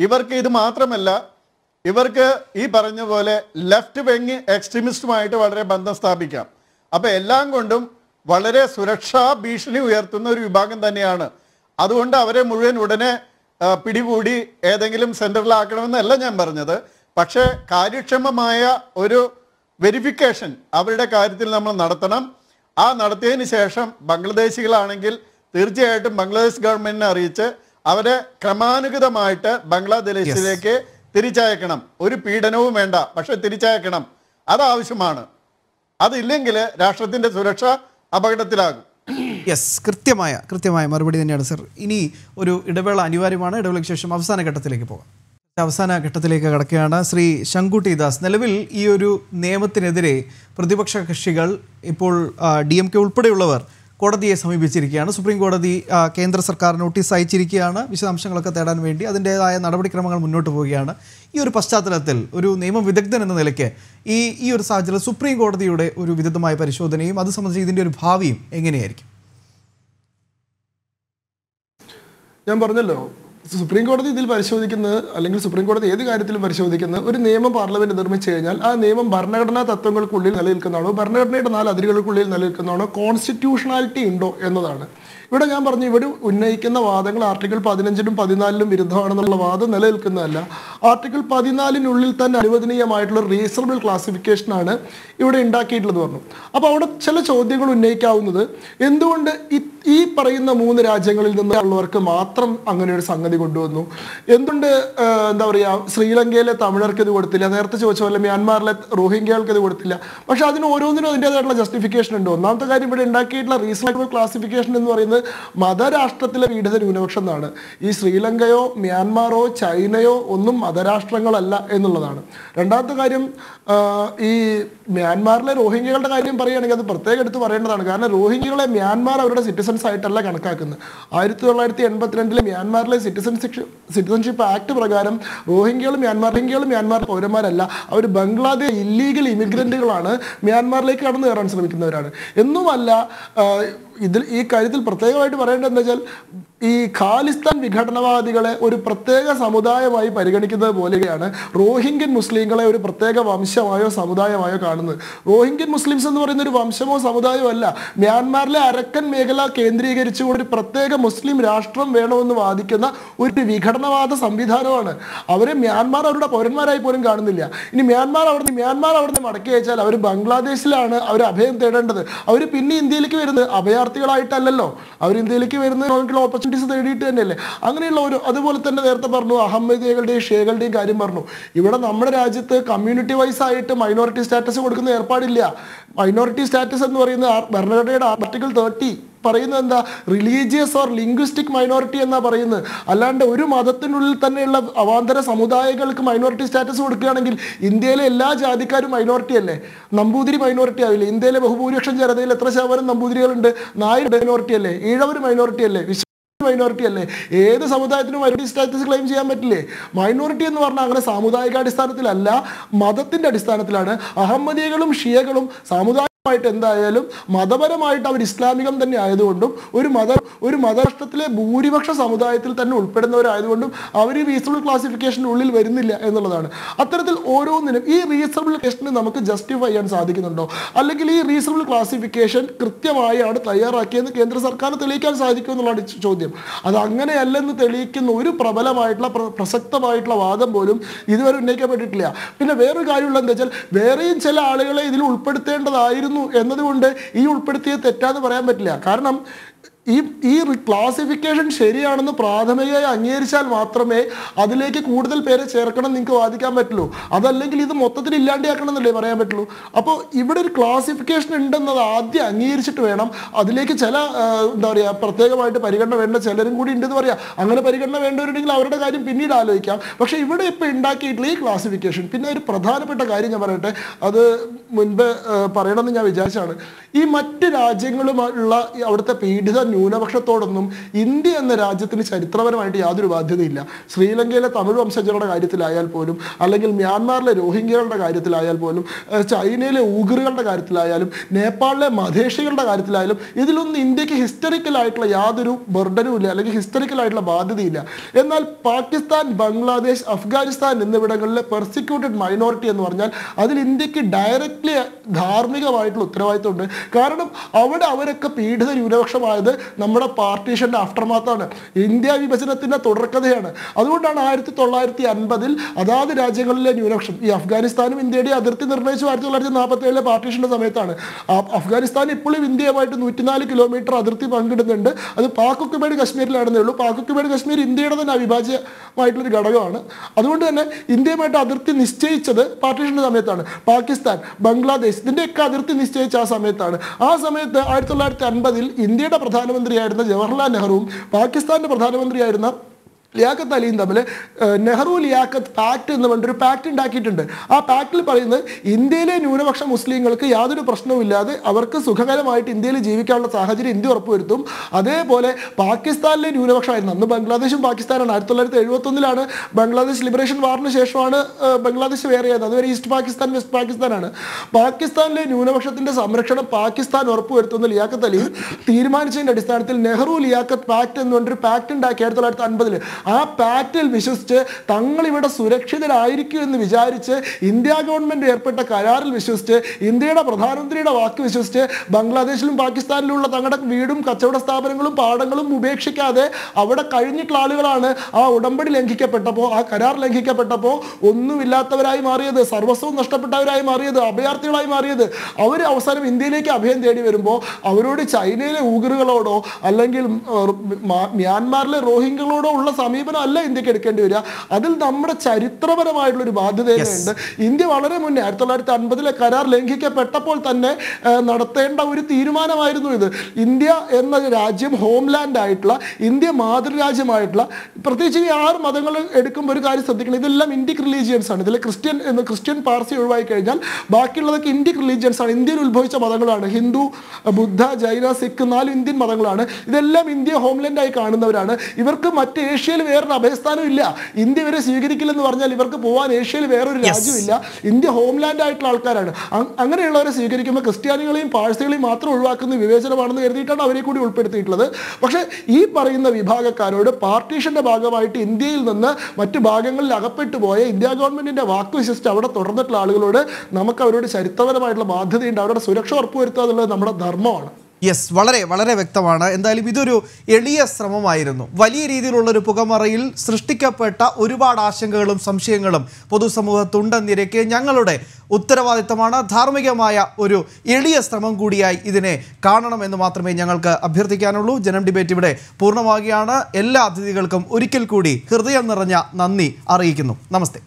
ഇവർക്ക് ഇത് മാത്രമല്ല ഇവർക്ക് ഈ പറഞ്ഞ പോലെ ലെഫ്റ്റ് വെങ് എക്സ്ട്രീമിസ്റ്റുമായിട്ട് വളരെ ബന്ധം സ്ഥാപിക്കാം അപ്പോൾ എല്ലാം കൊണ്ടും വളരെ സുരക്ഷാ ഭീഷണി ഉയർത്തുന്ന ഒരു വിഭാഗം തന്നെയാണ് അതുകൊണ്ട് അവരെ മുഴുവൻ ഉടനെ പിടികൂടി ഏതെങ്കിലും സെൻറ്ററിലാക്കണമെന്നല്ല ഞാൻ പറഞ്ഞത് പക്ഷേ കാര്യക്ഷമമായ ഒരു വെരിഫിക്കേഷൻ അവരുടെ കാര്യത്തിൽ നമ്മൾ നടത്തണം ആ നടത്തിയതിന് ശേഷം ബംഗ്ലാദേശികളാണെങ്കിൽ തീർച്ചയായിട്ടും ബംഗ്ലാദേശ് ഗവൺമെന്റിനെ അറിയിച്ച് അവരെ ക്രമാനുഗതമായിട്ട് ബംഗ്ലാദേശിലേക്ക് തിരിച്ചയക്കണം ഒരു പീഡനവും വേണ്ട പക്ഷെ തിരിച്ചയക്കണം അത് ആവശ്യമാണ് അതില്ലെങ്കിൽ രാഷ്ട്രത്തിന്റെ സുരക്ഷ അപകടത്തിലാകും യെസ് കൃത്യമായ കൃത്യമായ മറുപടി തന്നെയാണ് സർ ഇനി ഒരു ഇടവേള അനിവാര്യമാണ് ഇടവേളയ്ക്ക് ശേഷം അവസാന ഘട്ടത്തിലേക്ക് പോകാം അവസാന ഘട്ടത്തിലേക്ക് കടക്കുകയാണ് ശ്രീ ശങ്കുട്ടി ദാസ് നിലവിൽ ഈ ഒരു നിയമത്തിനെതിരെ പ്രതിപക്ഷ കക്ഷികൾ ഇപ്പോൾ ഡി എം കെ ഉൾപ്പെടെയുള്ളവർ കോടതിയെ സമീപിച്ചിരിക്കുകയാണ് സുപ്രീം കോടതി കേന്ദ്ര സർക്കാർ നോട്ടീസ് അയച്ചിരിക്കുകയാണ് വിശദാംശങ്ങളൊക്കെ തേടാൻ വേണ്ടി അതിൻ്റെതായ നടപടിക്രമങ്ങൾ മുന്നോട്ട് പോവുകയാണ് ഈ ഒരു പശ്ചാത്തലത്തിൽ ഒരു നിയമ വിദഗ്ധൻ എന്ന നിലയ്ക്ക് ഈ ഈ ഒരു സാഹചര്യം സുപ്രീം കോടതിയുടെ ഒരു വിദഗ്ധമായ പരിശോധനയും അത് സംബന്ധിച്ച് ഇതിൻ്റെ ഒരു ഭാവിയും എങ്ങനെയായിരിക്കും ഞാൻ പറഞ്ഞല്ലോ സുപ്രീം കോടതി ഇതിൽ പരിശോധിക്കുന്നത് അല്ലെങ്കിൽ സുപ്രീം കോടതി ഏത് കാര്യത്തിലും പരിശോധിക്കുന്ന ഒരു നിയമം പാർലമെന്റ് നിർമ്മിച്ചു കഴിഞ്ഞാൽ ആ നിയമം ഭരണഘടനാ തത്വങ്ങൾക്കുള്ളിൽ നിലനിൽക്കുന്നതാണോ ഭരണഘടനയുടെ നാല് അതിരുകൾക്കുള്ളിൽ നിലനിൽക്കുന്നതാണോ കോൺസ്റ്റിറ്റ്യൂഷണാലിറ്റി ഉണ്ടോ എന്നതാണ് ഇവിടെ ഞാൻ പറഞ്ഞു ഇവിടെ ഉന്നയിക്കുന്ന വാദങ്ങൾ ആർട്ടിക്കിൾ പതിനഞ്ചിനും പതിനാലിനും വിരുദ്ധമാണെന്നുള്ള വാദം നിലനിൽക്കുന്നതല്ല ആർട്ടിക്കിൾ പതിനാലിനുള്ളിൽ തന്നെ അനുവദനീയമായിട്ടുള്ള റീസണബിൾ ക്ലാസിഫിക്കേഷനാണ് ഇവിടെ ഉണ്ടാക്കിയിട്ടുള്ളത് പറഞ്ഞു അപ്പോൾ അവിടെ ചില ചോദ്യങ്ങൾ ഉന്നയിക്കാവുന്നത് എന്തുകൊണ്ട് ഈ ഈ പറയുന്ന മൂന്ന് രാജ്യങ്ങളിൽ നിന്നുള്ളവർക്ക് മാത്രം അങ്ങനെ ഒരു സംഗതി കൊണ്ടുവന്നു എന്തുകൊണ്ട് എന്താ പറയുക ശ്രീലങ്കയിലെ തമിഴർക്ക് ഇത് കൊടുത്തില്ല നേരത്തെ ചോദിച്ച പോലെ മ്യാൻമാറിലെ റോഹിംഗ്യകൾക്ക് ഇത് കൊടുത്തില്ല പക്ഷെ അതിന് ഓരോന്നിനും അതിൻ്റേതായിട്ടുള്ള ജസ്റ്റിഫിക്കേഷൻ ഉണ്ട് ഒന്നാമത്തെ കാര്യം ഇവിടെ ഉണ്ടാക്കിയിട്ടുള്ള റീസണബിൾ ക്ലാസിഫിക്കേഷൻ എന്ന് പറയുന്നത് മതരാഷ്ട്രത്തിലെ പീഡിത ന്യൂനപക്ഷം എന്നാണ് ഈ ശ്രീലങ്കയോ മ്യാൻമാറോ ചൈനയോ ഒന്നും മതരാഷ്ട്രങ്ങളല്ല എന്നുള്ളതാണ് രണ്ടാമത്തെ കാര്യം ഈ മ്യാൻമാറിലെ റോഹിംഗ്യകളുടെ കാര്യം പറയുകയാണെങ്കിൽ അത് പ്രത്യേകം എടുത്ത് പറയേണ്ടതാണ് കാരണം റോഹിംഗ്യകളെ മ്യാൻമാർ അവരുടെ സിറ്റിസൺ സിറ്റിസൺസ് ആയിട്ടല്ല കണക്കാക്കുന്നത് ആയിരത്തി തൊള്ളായിരത്തി എൺപത്തിരണ്ടിലെ മ്യാൻമാറിലെ സിറ്റിസൺഷിപ്പ് സിറ്റിസൺഷിപ്പ് ആക്ട് പ്രകാരം റോഹിംഗ്യകൾ മ്യാൻമാർ റോഹിംഗ്യകൾ മ്യാൻമാർ പൗരന്മാരല്ല അവർ ബംഗ്ലാദേശ് ഇല്ലീഗൽ ഇമിഗ്രൻറ്റുകളാണ് മ്യാൻമാറിലേക്ക് കടന്നു കയറാൻ ശ്രമിക്കുന്നവരാണ് എന്നുമല്ല ഇതിൽ ഈ കാര്യത്തിൽ പ്രത്യേകമായിട്ട് പറയേണ്ടത് എന്താ വെച്ചാൽ ഈ ഖാലിസ്ഥാൻ വിഘടനവാദികളെ ഒരു പ്രത്യേക സമുദായമായി പരിഗണിക്കുന്നത് പോലെയാണ് റോഹിംഗ്യൻ മുസ്ലിങ്ങളെ ഒരു പ്രത്യേക വംശമായോ സമുദായമായോ കാണുന്നത് റോഹിംഗ്യൻ മുസ്ലിംസ് എന്ന് പറയുന്ന ഒരു വംശമോ സമുദായമോ അല്ല മ്യാൻമാറിലെ അരക്കൻ മേഖല കേന്ദ്രീകരിച്ചുകൊണ്ട് ഒരു പ്രത്യേക മുസ്ലിം രാഷ്ട്രം വേണമെന്ന് വാദിക്കുന്ന ഒരു വിഘടനവാദ സംവിധാനമാണ് അവരെ മ്യാൻമാർ അവരുടെ പൗരന്മാരായി പോലും കാണുന്നില്ല ഇനി മ്യാൻമാർ അവിടുന്ന് മ്യാൻമാർ അവിടുന്ന് മടക്കി അയച്ചാൽ അവർ ബംഗ്ലാദേശിലാണ് അവർ അഭയം തേടേണ്ടത് അവർ പിന്നെ ഇന്ത്യയിലേക്ക് വരുന്നത് അഭയാർത്ഥി വിദ്യാർത്ഥികളായിട്ടല്ലല്ലോ അവർ ഇന്ത്യയിലേക്ക് വരുന്ന ഓപ്പർച്യൂണിറ്റീസ് തേടിയിട്ട് തന്നെയല്ലേ അങ്ങനെയുള്ള ഒരു അതുപോലെ തന്നെ നേരത്തെ പറഞ്ഞു അഹമ്മദികളുടെയും ഷേകളുടെയും കാര്യം പറഞ്ഞു ഇവിടെ നമ്മുടെ രാജ്യത്ത് കമ്മ്യൂണിറ്റി വൈസ് ആയിട്ട് മൈനോറിറ്റി സ്റ്റാറ്റസ് കൊടുക്കുന്ന ഏർപ്പാടില്ല മൈനോറിറ്റി സ്റ്റാറ്റസ് എന്ന് പറയുന്നത് ഭരണഘടനയുടെ ആർട്ടിക്കിൾ തേർട്ടി പറയുന്നത് എന്താ റിലീജിയസ് ഓർ ലിംഗ്വിസ്റ്റിക് മൈനോറിറ്റി എന്നാ പറയുന്നത് അല്ലാണ്ട് ഒരു മതത്തിനുള്ളിൽ തന്നെയുള്ള അവാന്തര സമുദായങ്ങൾക്ക് മൈനോറിറ്റി സ്റ്റാറ്റസ് കൊടുക്കുകയാണെങ്കിൽ ഇന്ത്യയിലെ എല്ലാ ജാതിക്കാരും മൈനോറിറ്റി അല്ലേ നമ്പൂതിരി മൈനോറിറ്റി ആവില്ലേ ഇന്ത്യയിലെ ബഹുഭൂരിപക്ഷം ജനതയിൽ എത്ര ശതമാനം നമ്പൂതിരികളുണ്ട് നായർ മൈനോറിറ്റി അല്ലേ ഏഴവർ മൈനോറിറ്റി അല്ലേ മൈനോറിറ്റി അല്ലേ ഏത് സമുദായത്തിനും മൈനോറിറ്റി സ്റ്റാറ്റസ് ക്ലെയിം ചെയ്യാൻ പറ്റില്ലേ മൈനോറിറ്റി എന്ന് പറഞ്ഞാൽ അങ്ങനെ സാമുദായിക അടിസ്ഥാനത്തിലല്ല മതത്തിന്റെ അടിസ്ഥാനത്തിലാണ് അഹമ്മദിയകളും ഷിയകളും സാമുദായിക ായിട്ട് എന്തായാലും മതപരമായിട്ട് അവർ ഇസ്ലാമികം തന്നെ ആയതുകൊണ്ടും ഒരു മത ഒരു മതരാഷ്ട്രത്തിലെ ഭൂരിപക്ഷ സമുദായത്തിൽ തന്നെ ഉൾപ്പെടുന്നവരായതുകൊണ്ടും അവർ ഈ റീസണബിൾ ഉള്ളിൽ വരുന്നില്ല എന്നുള്ളതാണ് അത്തരത്തിൽ ഓരോന്നിനും ഈ റീസണബിൾ ക്ലാസിന് നമുക്ക് ജസ്റ്റിഫൈ ചെയ്യാൻ സാധിക്കുന്നുണ്ടോ അല്ലെങ്കിൽ ഈ റീസണബിൾ ക്ലാസിഫിക്കേഷൻ കൃത്യമായാണ് തയ്യാറാക്കിയെന്ന് കേന്ദ്ര സർക്കാർ തെളിയിക്കാൻ സാധിക്കും എന്നുള്ളതാണ് ചോദ്യം അത് അങ്ങനെയല്ലെന്ന് തെളിയിക്കുന്ന ഒരു പ്രബലമായിട്ടുള്ള പ്രസക്തമായിട്ടുള്ള വാദം പോലും ഇതുവരെ ഉന്നയിക്കപ്പെട്ടിട്ടില്ല പിന്നെ വേറൊരു കാര്യമുള്ള എന്താ വെച്ചാൽ വേറെയും ചില ആളുകളെ ഇതിൽ ഉൾപ്പെടുത്തേണ്ടതായിരുന്നു ഉൾപ്പെടുന്നു എന്നതുകൊണ്ട് ഈ ഉൾപ്പെടുത്തിയത് തെറ്റാന്ന് പറയാൻ പറ്റില്ല കാരണം ഈ ഈ ക്ലാസിഫിക്കേഷൻ ശരിയാണെന്ന് പ്രാഥമികമായി അംഗീകരിച്ചാൽ മാത്രമേ അതിലേക്ക് കൂടുതൽ പേരെ ചേർക്കണം നിങ്ങൾക്ക് വാദിക്കാൻ പറ്റുള്ളൂ അതല്ലെങ്കിൽ ഇത് മൊത്തത്തിൽ ഇല്ലാണ്ടാക്കണം എന്നല്ലേ പറയാൻ പറ്റുള്ളൂ അപ്പോൾ ഇവിടെ ഒരു ക്ലാസിഫിക്കേഷൻ ഉണ്ടെന്നത് ആദ്യം അംഗീകരിച്ചിട്ട് വേണം അതിലേക്ക് ചില എന്താ പറയുക പ്രത്യേകമായിട്ട് പരിഗണന വേണ്ട ചിലരും കൂടി ഉണ്ടെന്ന് പറയാം അങ്ങനെ പരിഗണന വേണ്ടവരുണ്ടെങ്കിൽ അവരുടെ കാര്യം പിന്നീട് ആലോചിക്കാം പക്ഷേ ഇവിടെ ഇപ്പോൾ ഉണ്ടാക്കിയിട്ടുള്ള ഈ ക്ലാസിഫിക്കേഷൻ പിന്നെ ഒരു പ്രധാനപ്പെട്ട കാര്യം ഞാൻ പറയട്ടെ അത് മുൻപ് പറയണമെന്ന് ഞാൻ വിചാരിച്ചാണ് ഈ മറ്റ് രാജ്യങ്ങളുമായുള്ള അവിടുത്തെ പീഡിത ന്യൂ ന്യൂനപക്ഷത്തോടൊന്നും ഇന്ത്യ എന്ന രാജ്യത്തിന് ചരിത്രപരമായിട്ട് യാതൊരു ബാധ്യതയില്ല ശ്രീലങ്കയിലെ തമിഴ് വംശജരുടെ കാര്യത്തിലായാൽ പോലും അല്ലെങ്കിൽ മ്യാൻമാറിലെ രോഹിംഗ്യകളുടെ കാര്യത്തിലായാൽ പോലും ചൈനയിലെ ഊഗറുകളുടെ കാര്യത്തിലായാലും നേപ്പാളിലെ മധേഷികളുടെ കാര്യത്തിലായാലും ഇതിലൊന്നും ഇന്ത്യക്ക് ഹിസ്റ്ററിക്കലായിട്ടുള്ള യാതൊരു ബർഡനും ഇല്ല അല്ലെങ്കിൽ ഹിസ്റ്ററിക്കലായിട്ടുള്ള ബാധ്യതയില്ല എന്നാൽ പാകിസ്ഥാൻ ബംഗ്ലാദേശ് അഫ്ഗാനിസ്ഥാൻ എന്നിവിടങ്ങളിലെ പെർസിക്യൂട്ടഡ് മൈനോറിറ്റി എന്ന് പറഞ്ഞാൽ അതിൽ ഇന്ത്യക്ക് ഡയറക്റ്റ്ലി ധാർമ്മികമായിട്ടുള്ള ഉത്തരവാദിത്വമുണ്ട് കാരണം അവിടെ അവരൊക്കെ പീഡിത ന്യൂനപക്ഷമായത് നമ്മുടെ പാർട്ടീഷൻ്റെ ആഫ്റ്റർമാത്താണ് ഇന്ത്യ വിഭജനത്തിൻ്റെ തുടർക്കഥയാണ് അതുകൊണ്ടാണ് ആയിരത്തി തൊള്ളായിരത്തി അൻപതിൽ അതാത് രാജ്യങ്ങളിലെ ന്യൂനപക്ഷം ഈ അഫ്ഗാനിസ്ഥാനും ഇന്ത്യയുടെ അതിർത്തി നിർണ്ണയിച്ചു ആയിരത്തി തൊള്ളായിരത്തി നാൽപ്പത്തി ഏഴിലെ പാർട്ടീഷൻ്റെ സമയത്താണ് അഫ്ഗാനിസ്ഥാൻ ഇപ്പോഴും ഇന്ത്യയുമായിട്ട് നൂറ്റിനാല് കിലോമീറ്റർ അതിർത്തി പങ്കിടുന്നുണ്ട് അത് പാക് ഒക്കുപേഡ് കശ്മീരിലാണെന്നേ ഉള്ളൂ പാക് ഒക്കുപേഡ് കശ്മീർ ഇന്ത്യയുടെ തന്നെ അവിഭാജ്യമായിട്ടുള്ളൊരു ഘടകമാണ് അതുകൊണ്ട് തന്നെ ഇന്ത്യയുമായിട്ട് അതിർത്തി നിശ്ചയിച്ചത് പാർട്ടീഷൻ്റെ സമയത്താണ് പാകിസ്ഥാൻ ബംഗ്ലാദേശ് ഇതിൻ്റെയൊക്കെ അതിർത്തി നിശ്ചയിച്ച ആ സമയത്താണ് ആ സമയത്ത് ആയിരത്തി തൊള്ളായിരത്തി അൻപതിൽ ഇന്ത്യയുടെ പ്രധാന പ്രധാനമന്ത്രിയായിരുന്ന ജവഹർലാൽ നെഹ്റുവും പാകിസ്ഥാന്റെ പ്രധാനമന്ത്രിയായിരുന്ന ലിയാക്കത്ത് അലിയും തമ്മിൽ നെഹ്റു ലിയാക്കത്ത് പാക്ട് എന്ന് പറഞ്ഞൊരു പാക്ട് ഉണ്ടാക്കിയിട്ടുണ്ട് ആ പാക്ടിൽ പറയുന്നത് ഇന്ത്യയിലെ ന്യൂനപക്ഷ മുസ്ലിങ്ങൾക്ക് യാതൊരു പ്രശ്നവുമില്ലാതെ അവർക്ക് സുഖകരമായിട്ട് ഇന്ത്യയിൽ ജീവിക്കാനുള്ള സാഹചര്യം ഇന്ത്യ ഉറപ്പുവരുത്തും അതേപോലെ പാകിസ്ഥാനിലെ ന്യൂനപക്ഷമായിരുന്നു അന്ന് ബംഗ്ലാദേശും പാകിസ്ഥാനാണ് ആയിരത്തി തൊള്ളായിരത്തി എഴുപത്തൊന്നിലാണ് ബംഗ്ലാദേശ് ലിബറേഷൻ വാറിന് ശേഷമാണ് ബംഗ്ലാദേശ് വേറെയായത് അതുവരെ ഈസ്റ്റ് പാകിസ്ഥാൻ വെസ്റ്റ് പാകിസ്ഥാനാണ് പാകിസ്ഥാനിലെ ന്യൂനപക്ഷത്തിന്റെ സംരക്ഷണം പാകിസ്ഥാൻ ഉറപ്പുവരുത്തുന്ന ലിയാക്കത്ത് അലി തീരുമാനിച്ചതിന്റെ അടിസ്ഥാനത്തിൽ നെഹ്റു ലിയാക്കത്ത് പാക്ട് എന്ന് പറഞ്ഞൊരു പാക്ട് ഉണ്ടാക്കി ആയിരത്തി തൊള്ളായിരത്തി അൻപതിൽ ആ പാറ്റിൽ വിശ്വസിച്ച് തങ്ങൾ ഇവിടെ സുരക്ഷിതരായിരിക്കും എന്ന് വിചാരിച്ച് ഇന്ത്യ ഗവൺമെന്റ് ഏർപ്പെട്ട കരാറിൽ വിശ്വസിച്ച് ഇന്ത്യയുടെ പ്രധാനമന്ത്രിയുടെ വാക്ക് വിശ്വസിച്ച് ബംഗ്ലാദേശിലും പാകിസ്ഥാനിലുമുള്ള തങ്ങളുടെ വീടും കച്ചവട സ്ഥാപനങ്ങളും പാടങ്ങളും ഉപേക്ഷിക്കാതെ അവിടെ കഴിഞ്ഞിട്ടുള്ള ആളുകളാണ് ആ ഉടമ്പടി ലംഘിക്കപ്പെട്ടപ്പോൾ ആ കരാർ ലംഘിക്കപ്പെട്ടപ്പോൾ ഒന്നുമില്ലാത്തവരായി മാറിയത് സർവസ്വം നഷ്ടപ്പെട്ടവരായി മാറിയത് അഭയാർത്ഥികളായി മാറിയത് അവർ അവസാനം ഇന്ത്യയിലേക്ക് അഭയം തേടി വരുമ്പോൾ അവരോട് ചൈനയിലെ ഊഗറുകളോടോ അല്ലെങ്കിൽ മ്യാൻമാറിലെ റോഹിംഗ്യകളോടോ ഉള്ള സമീപനം അല്ല ഇന്ത്യക്ക് എടുക്കേണ്ടി വരിക അതിൽ നമ്മുടെ ചരിത്രപരമായിട്ടുള്ള ഒരു ബാധ്യതയുണ്ട് ഇന്ത്യ വളരെ മുന്നേ ആയിരത്തി തൊള്ളായിരത്തി അൻപതിലെ കരാർ ലംഘിക്കപ്പെട്ടപ്പോൾ തന്നെ നടത്തേണ്ട ഒരു തീരുമാനമായിരുന്നു ഇത് ഇന്ത്യ എന്ന രാജ്യം ഹോംലാൻഡ് ആയിട്ടുള്ള ഇന്ത്യ മാതൃരാജ്യമായിട്ടുള്ള പ്രത്യേകിച്ച് ഈ ആറ് മതങ്ങൾ എടുക്കുമ്പോൾ ഒരു കാര്യം ശ്രദ്ധിക്കണം ഇതെല്ലാം ഇന്ത്യക്ക് റിലീജിയൻസ് ആണ് ഇതിൽ ക്രിസ്ത്യൻ എന്ന് ക്രിസ്ത്യൻ പാർസി ഒഴിവായി കഴിഞ്ഞാൽ ബാക്കിയുള്ളതൊക്കെ ഇന്ത്യൻ റിലീജിയൻസ് ആണ് ഇന്ത്യയിൽ ഉത്ഭവിച്ച മതങ്ങളാണ് ഹിന്ദു ബുദ്ധ ജൈന സിഖ് നാല് ഇന്ത്യൻ മതങ്ങളാണ് ഇതെല്ലാം ഇന്ത്യ ഹോംലാൻഡായി കാണുന്നവരാണ് ഇവർക്ക് മറ്റ് ഏഷ്യയിൽ വേറൊരു അഭയസ്ഥാനം ഇല്ല ഇന്ത്യ ഇവരെ സ്വീകരിക്കില്ലെന്ന് പറഞ്ഞാൽ ഇവർക്ക് പോകാൻ ഏഷ്യയിൽ വേറൊരു രാജ്യമില്ല ഇന്ത്യ ഹോംലാൻഡ് ആയിട്ടുള്ള ആൾക്കാരാണ് അങ്ങനെയുള്ളവരെ സ്വീകരിക്കുമ്പോൾ ക്രിസ്ത്യാനികളെയും പാഴ്സികളെയും മാത്രം ഒഴിവാക്കുന്ന വിവേചനമാണെന്ന് കരുതിയിട്ടാണ് അവരെ കൂടി ഉൾപ്പെടുത്തിയിട്ടുള്ളത് പക്ഷേ ഈ പറയുന്ന വിഭാഗക്കാരോട് പാർട്ടീഷന്റെ ഭാഗമായിട്ട് ഇന്ത്യയിൽ നിന്ന് മറ്റു ഭാഗങ്ങളിൽ അകപ്പെട്ടു പോയ ഇന്ത്യ ഗവൺമെന്റിന്റെ വാക്ക് വിശ്വസിച്ച് അവിടെ തുടർന്നിട്ടുള്ള ആളുകളോട് നമുക്ക് അവരോട് ചരിത്രപരമായിട്ടുള്ള ബാധ്യതയുണ്ട് അവരുടെ സുരക്ഷ ഉറപ്പുവരുത്തുക എന്നുള്ളത് നമ്മുടെ ധർമ്മമാണ് യെസ് വളരെ വളരെ വ്യക്തമാണ് എന്തായാലും ഇതൊരു എളിയ ശ്രമമായിരുന്നു വലിയ രീതിയിലുള്ള ഒരു പുകമറയിൽ സൃഷ്ടിക്കപ്പെട്ട ഒരുപാട് ആശങ്കകളും സംശയങ്ങളും പൊതുസമൂഹത്തുണ്ടെന്നിരക്ക് ഞങ്ങളുടെ ഉത്തരവാദിത്തമാണ് ധാർമ്മികമായ ഒരു എളിയ ശ്രമം കൂടിയായി ഇതിനെ കാണണം എന്ന് മാത്രമേ ഞങ്ങൾക്ക് അഭ്യർത്ഥിക്കാനുള്ളൂ ജനം ഡിബേറ്റ് ഇവിടെ പൂർണ്ണമാകുകയാണ് എല്ലാ അതിഥികൾക്കും ഒരിക്കൽ കൂടി ഹൃദയം നിറഞ്ഞ നന്ദി അറിയിക്കുന്നു നമസ്തേ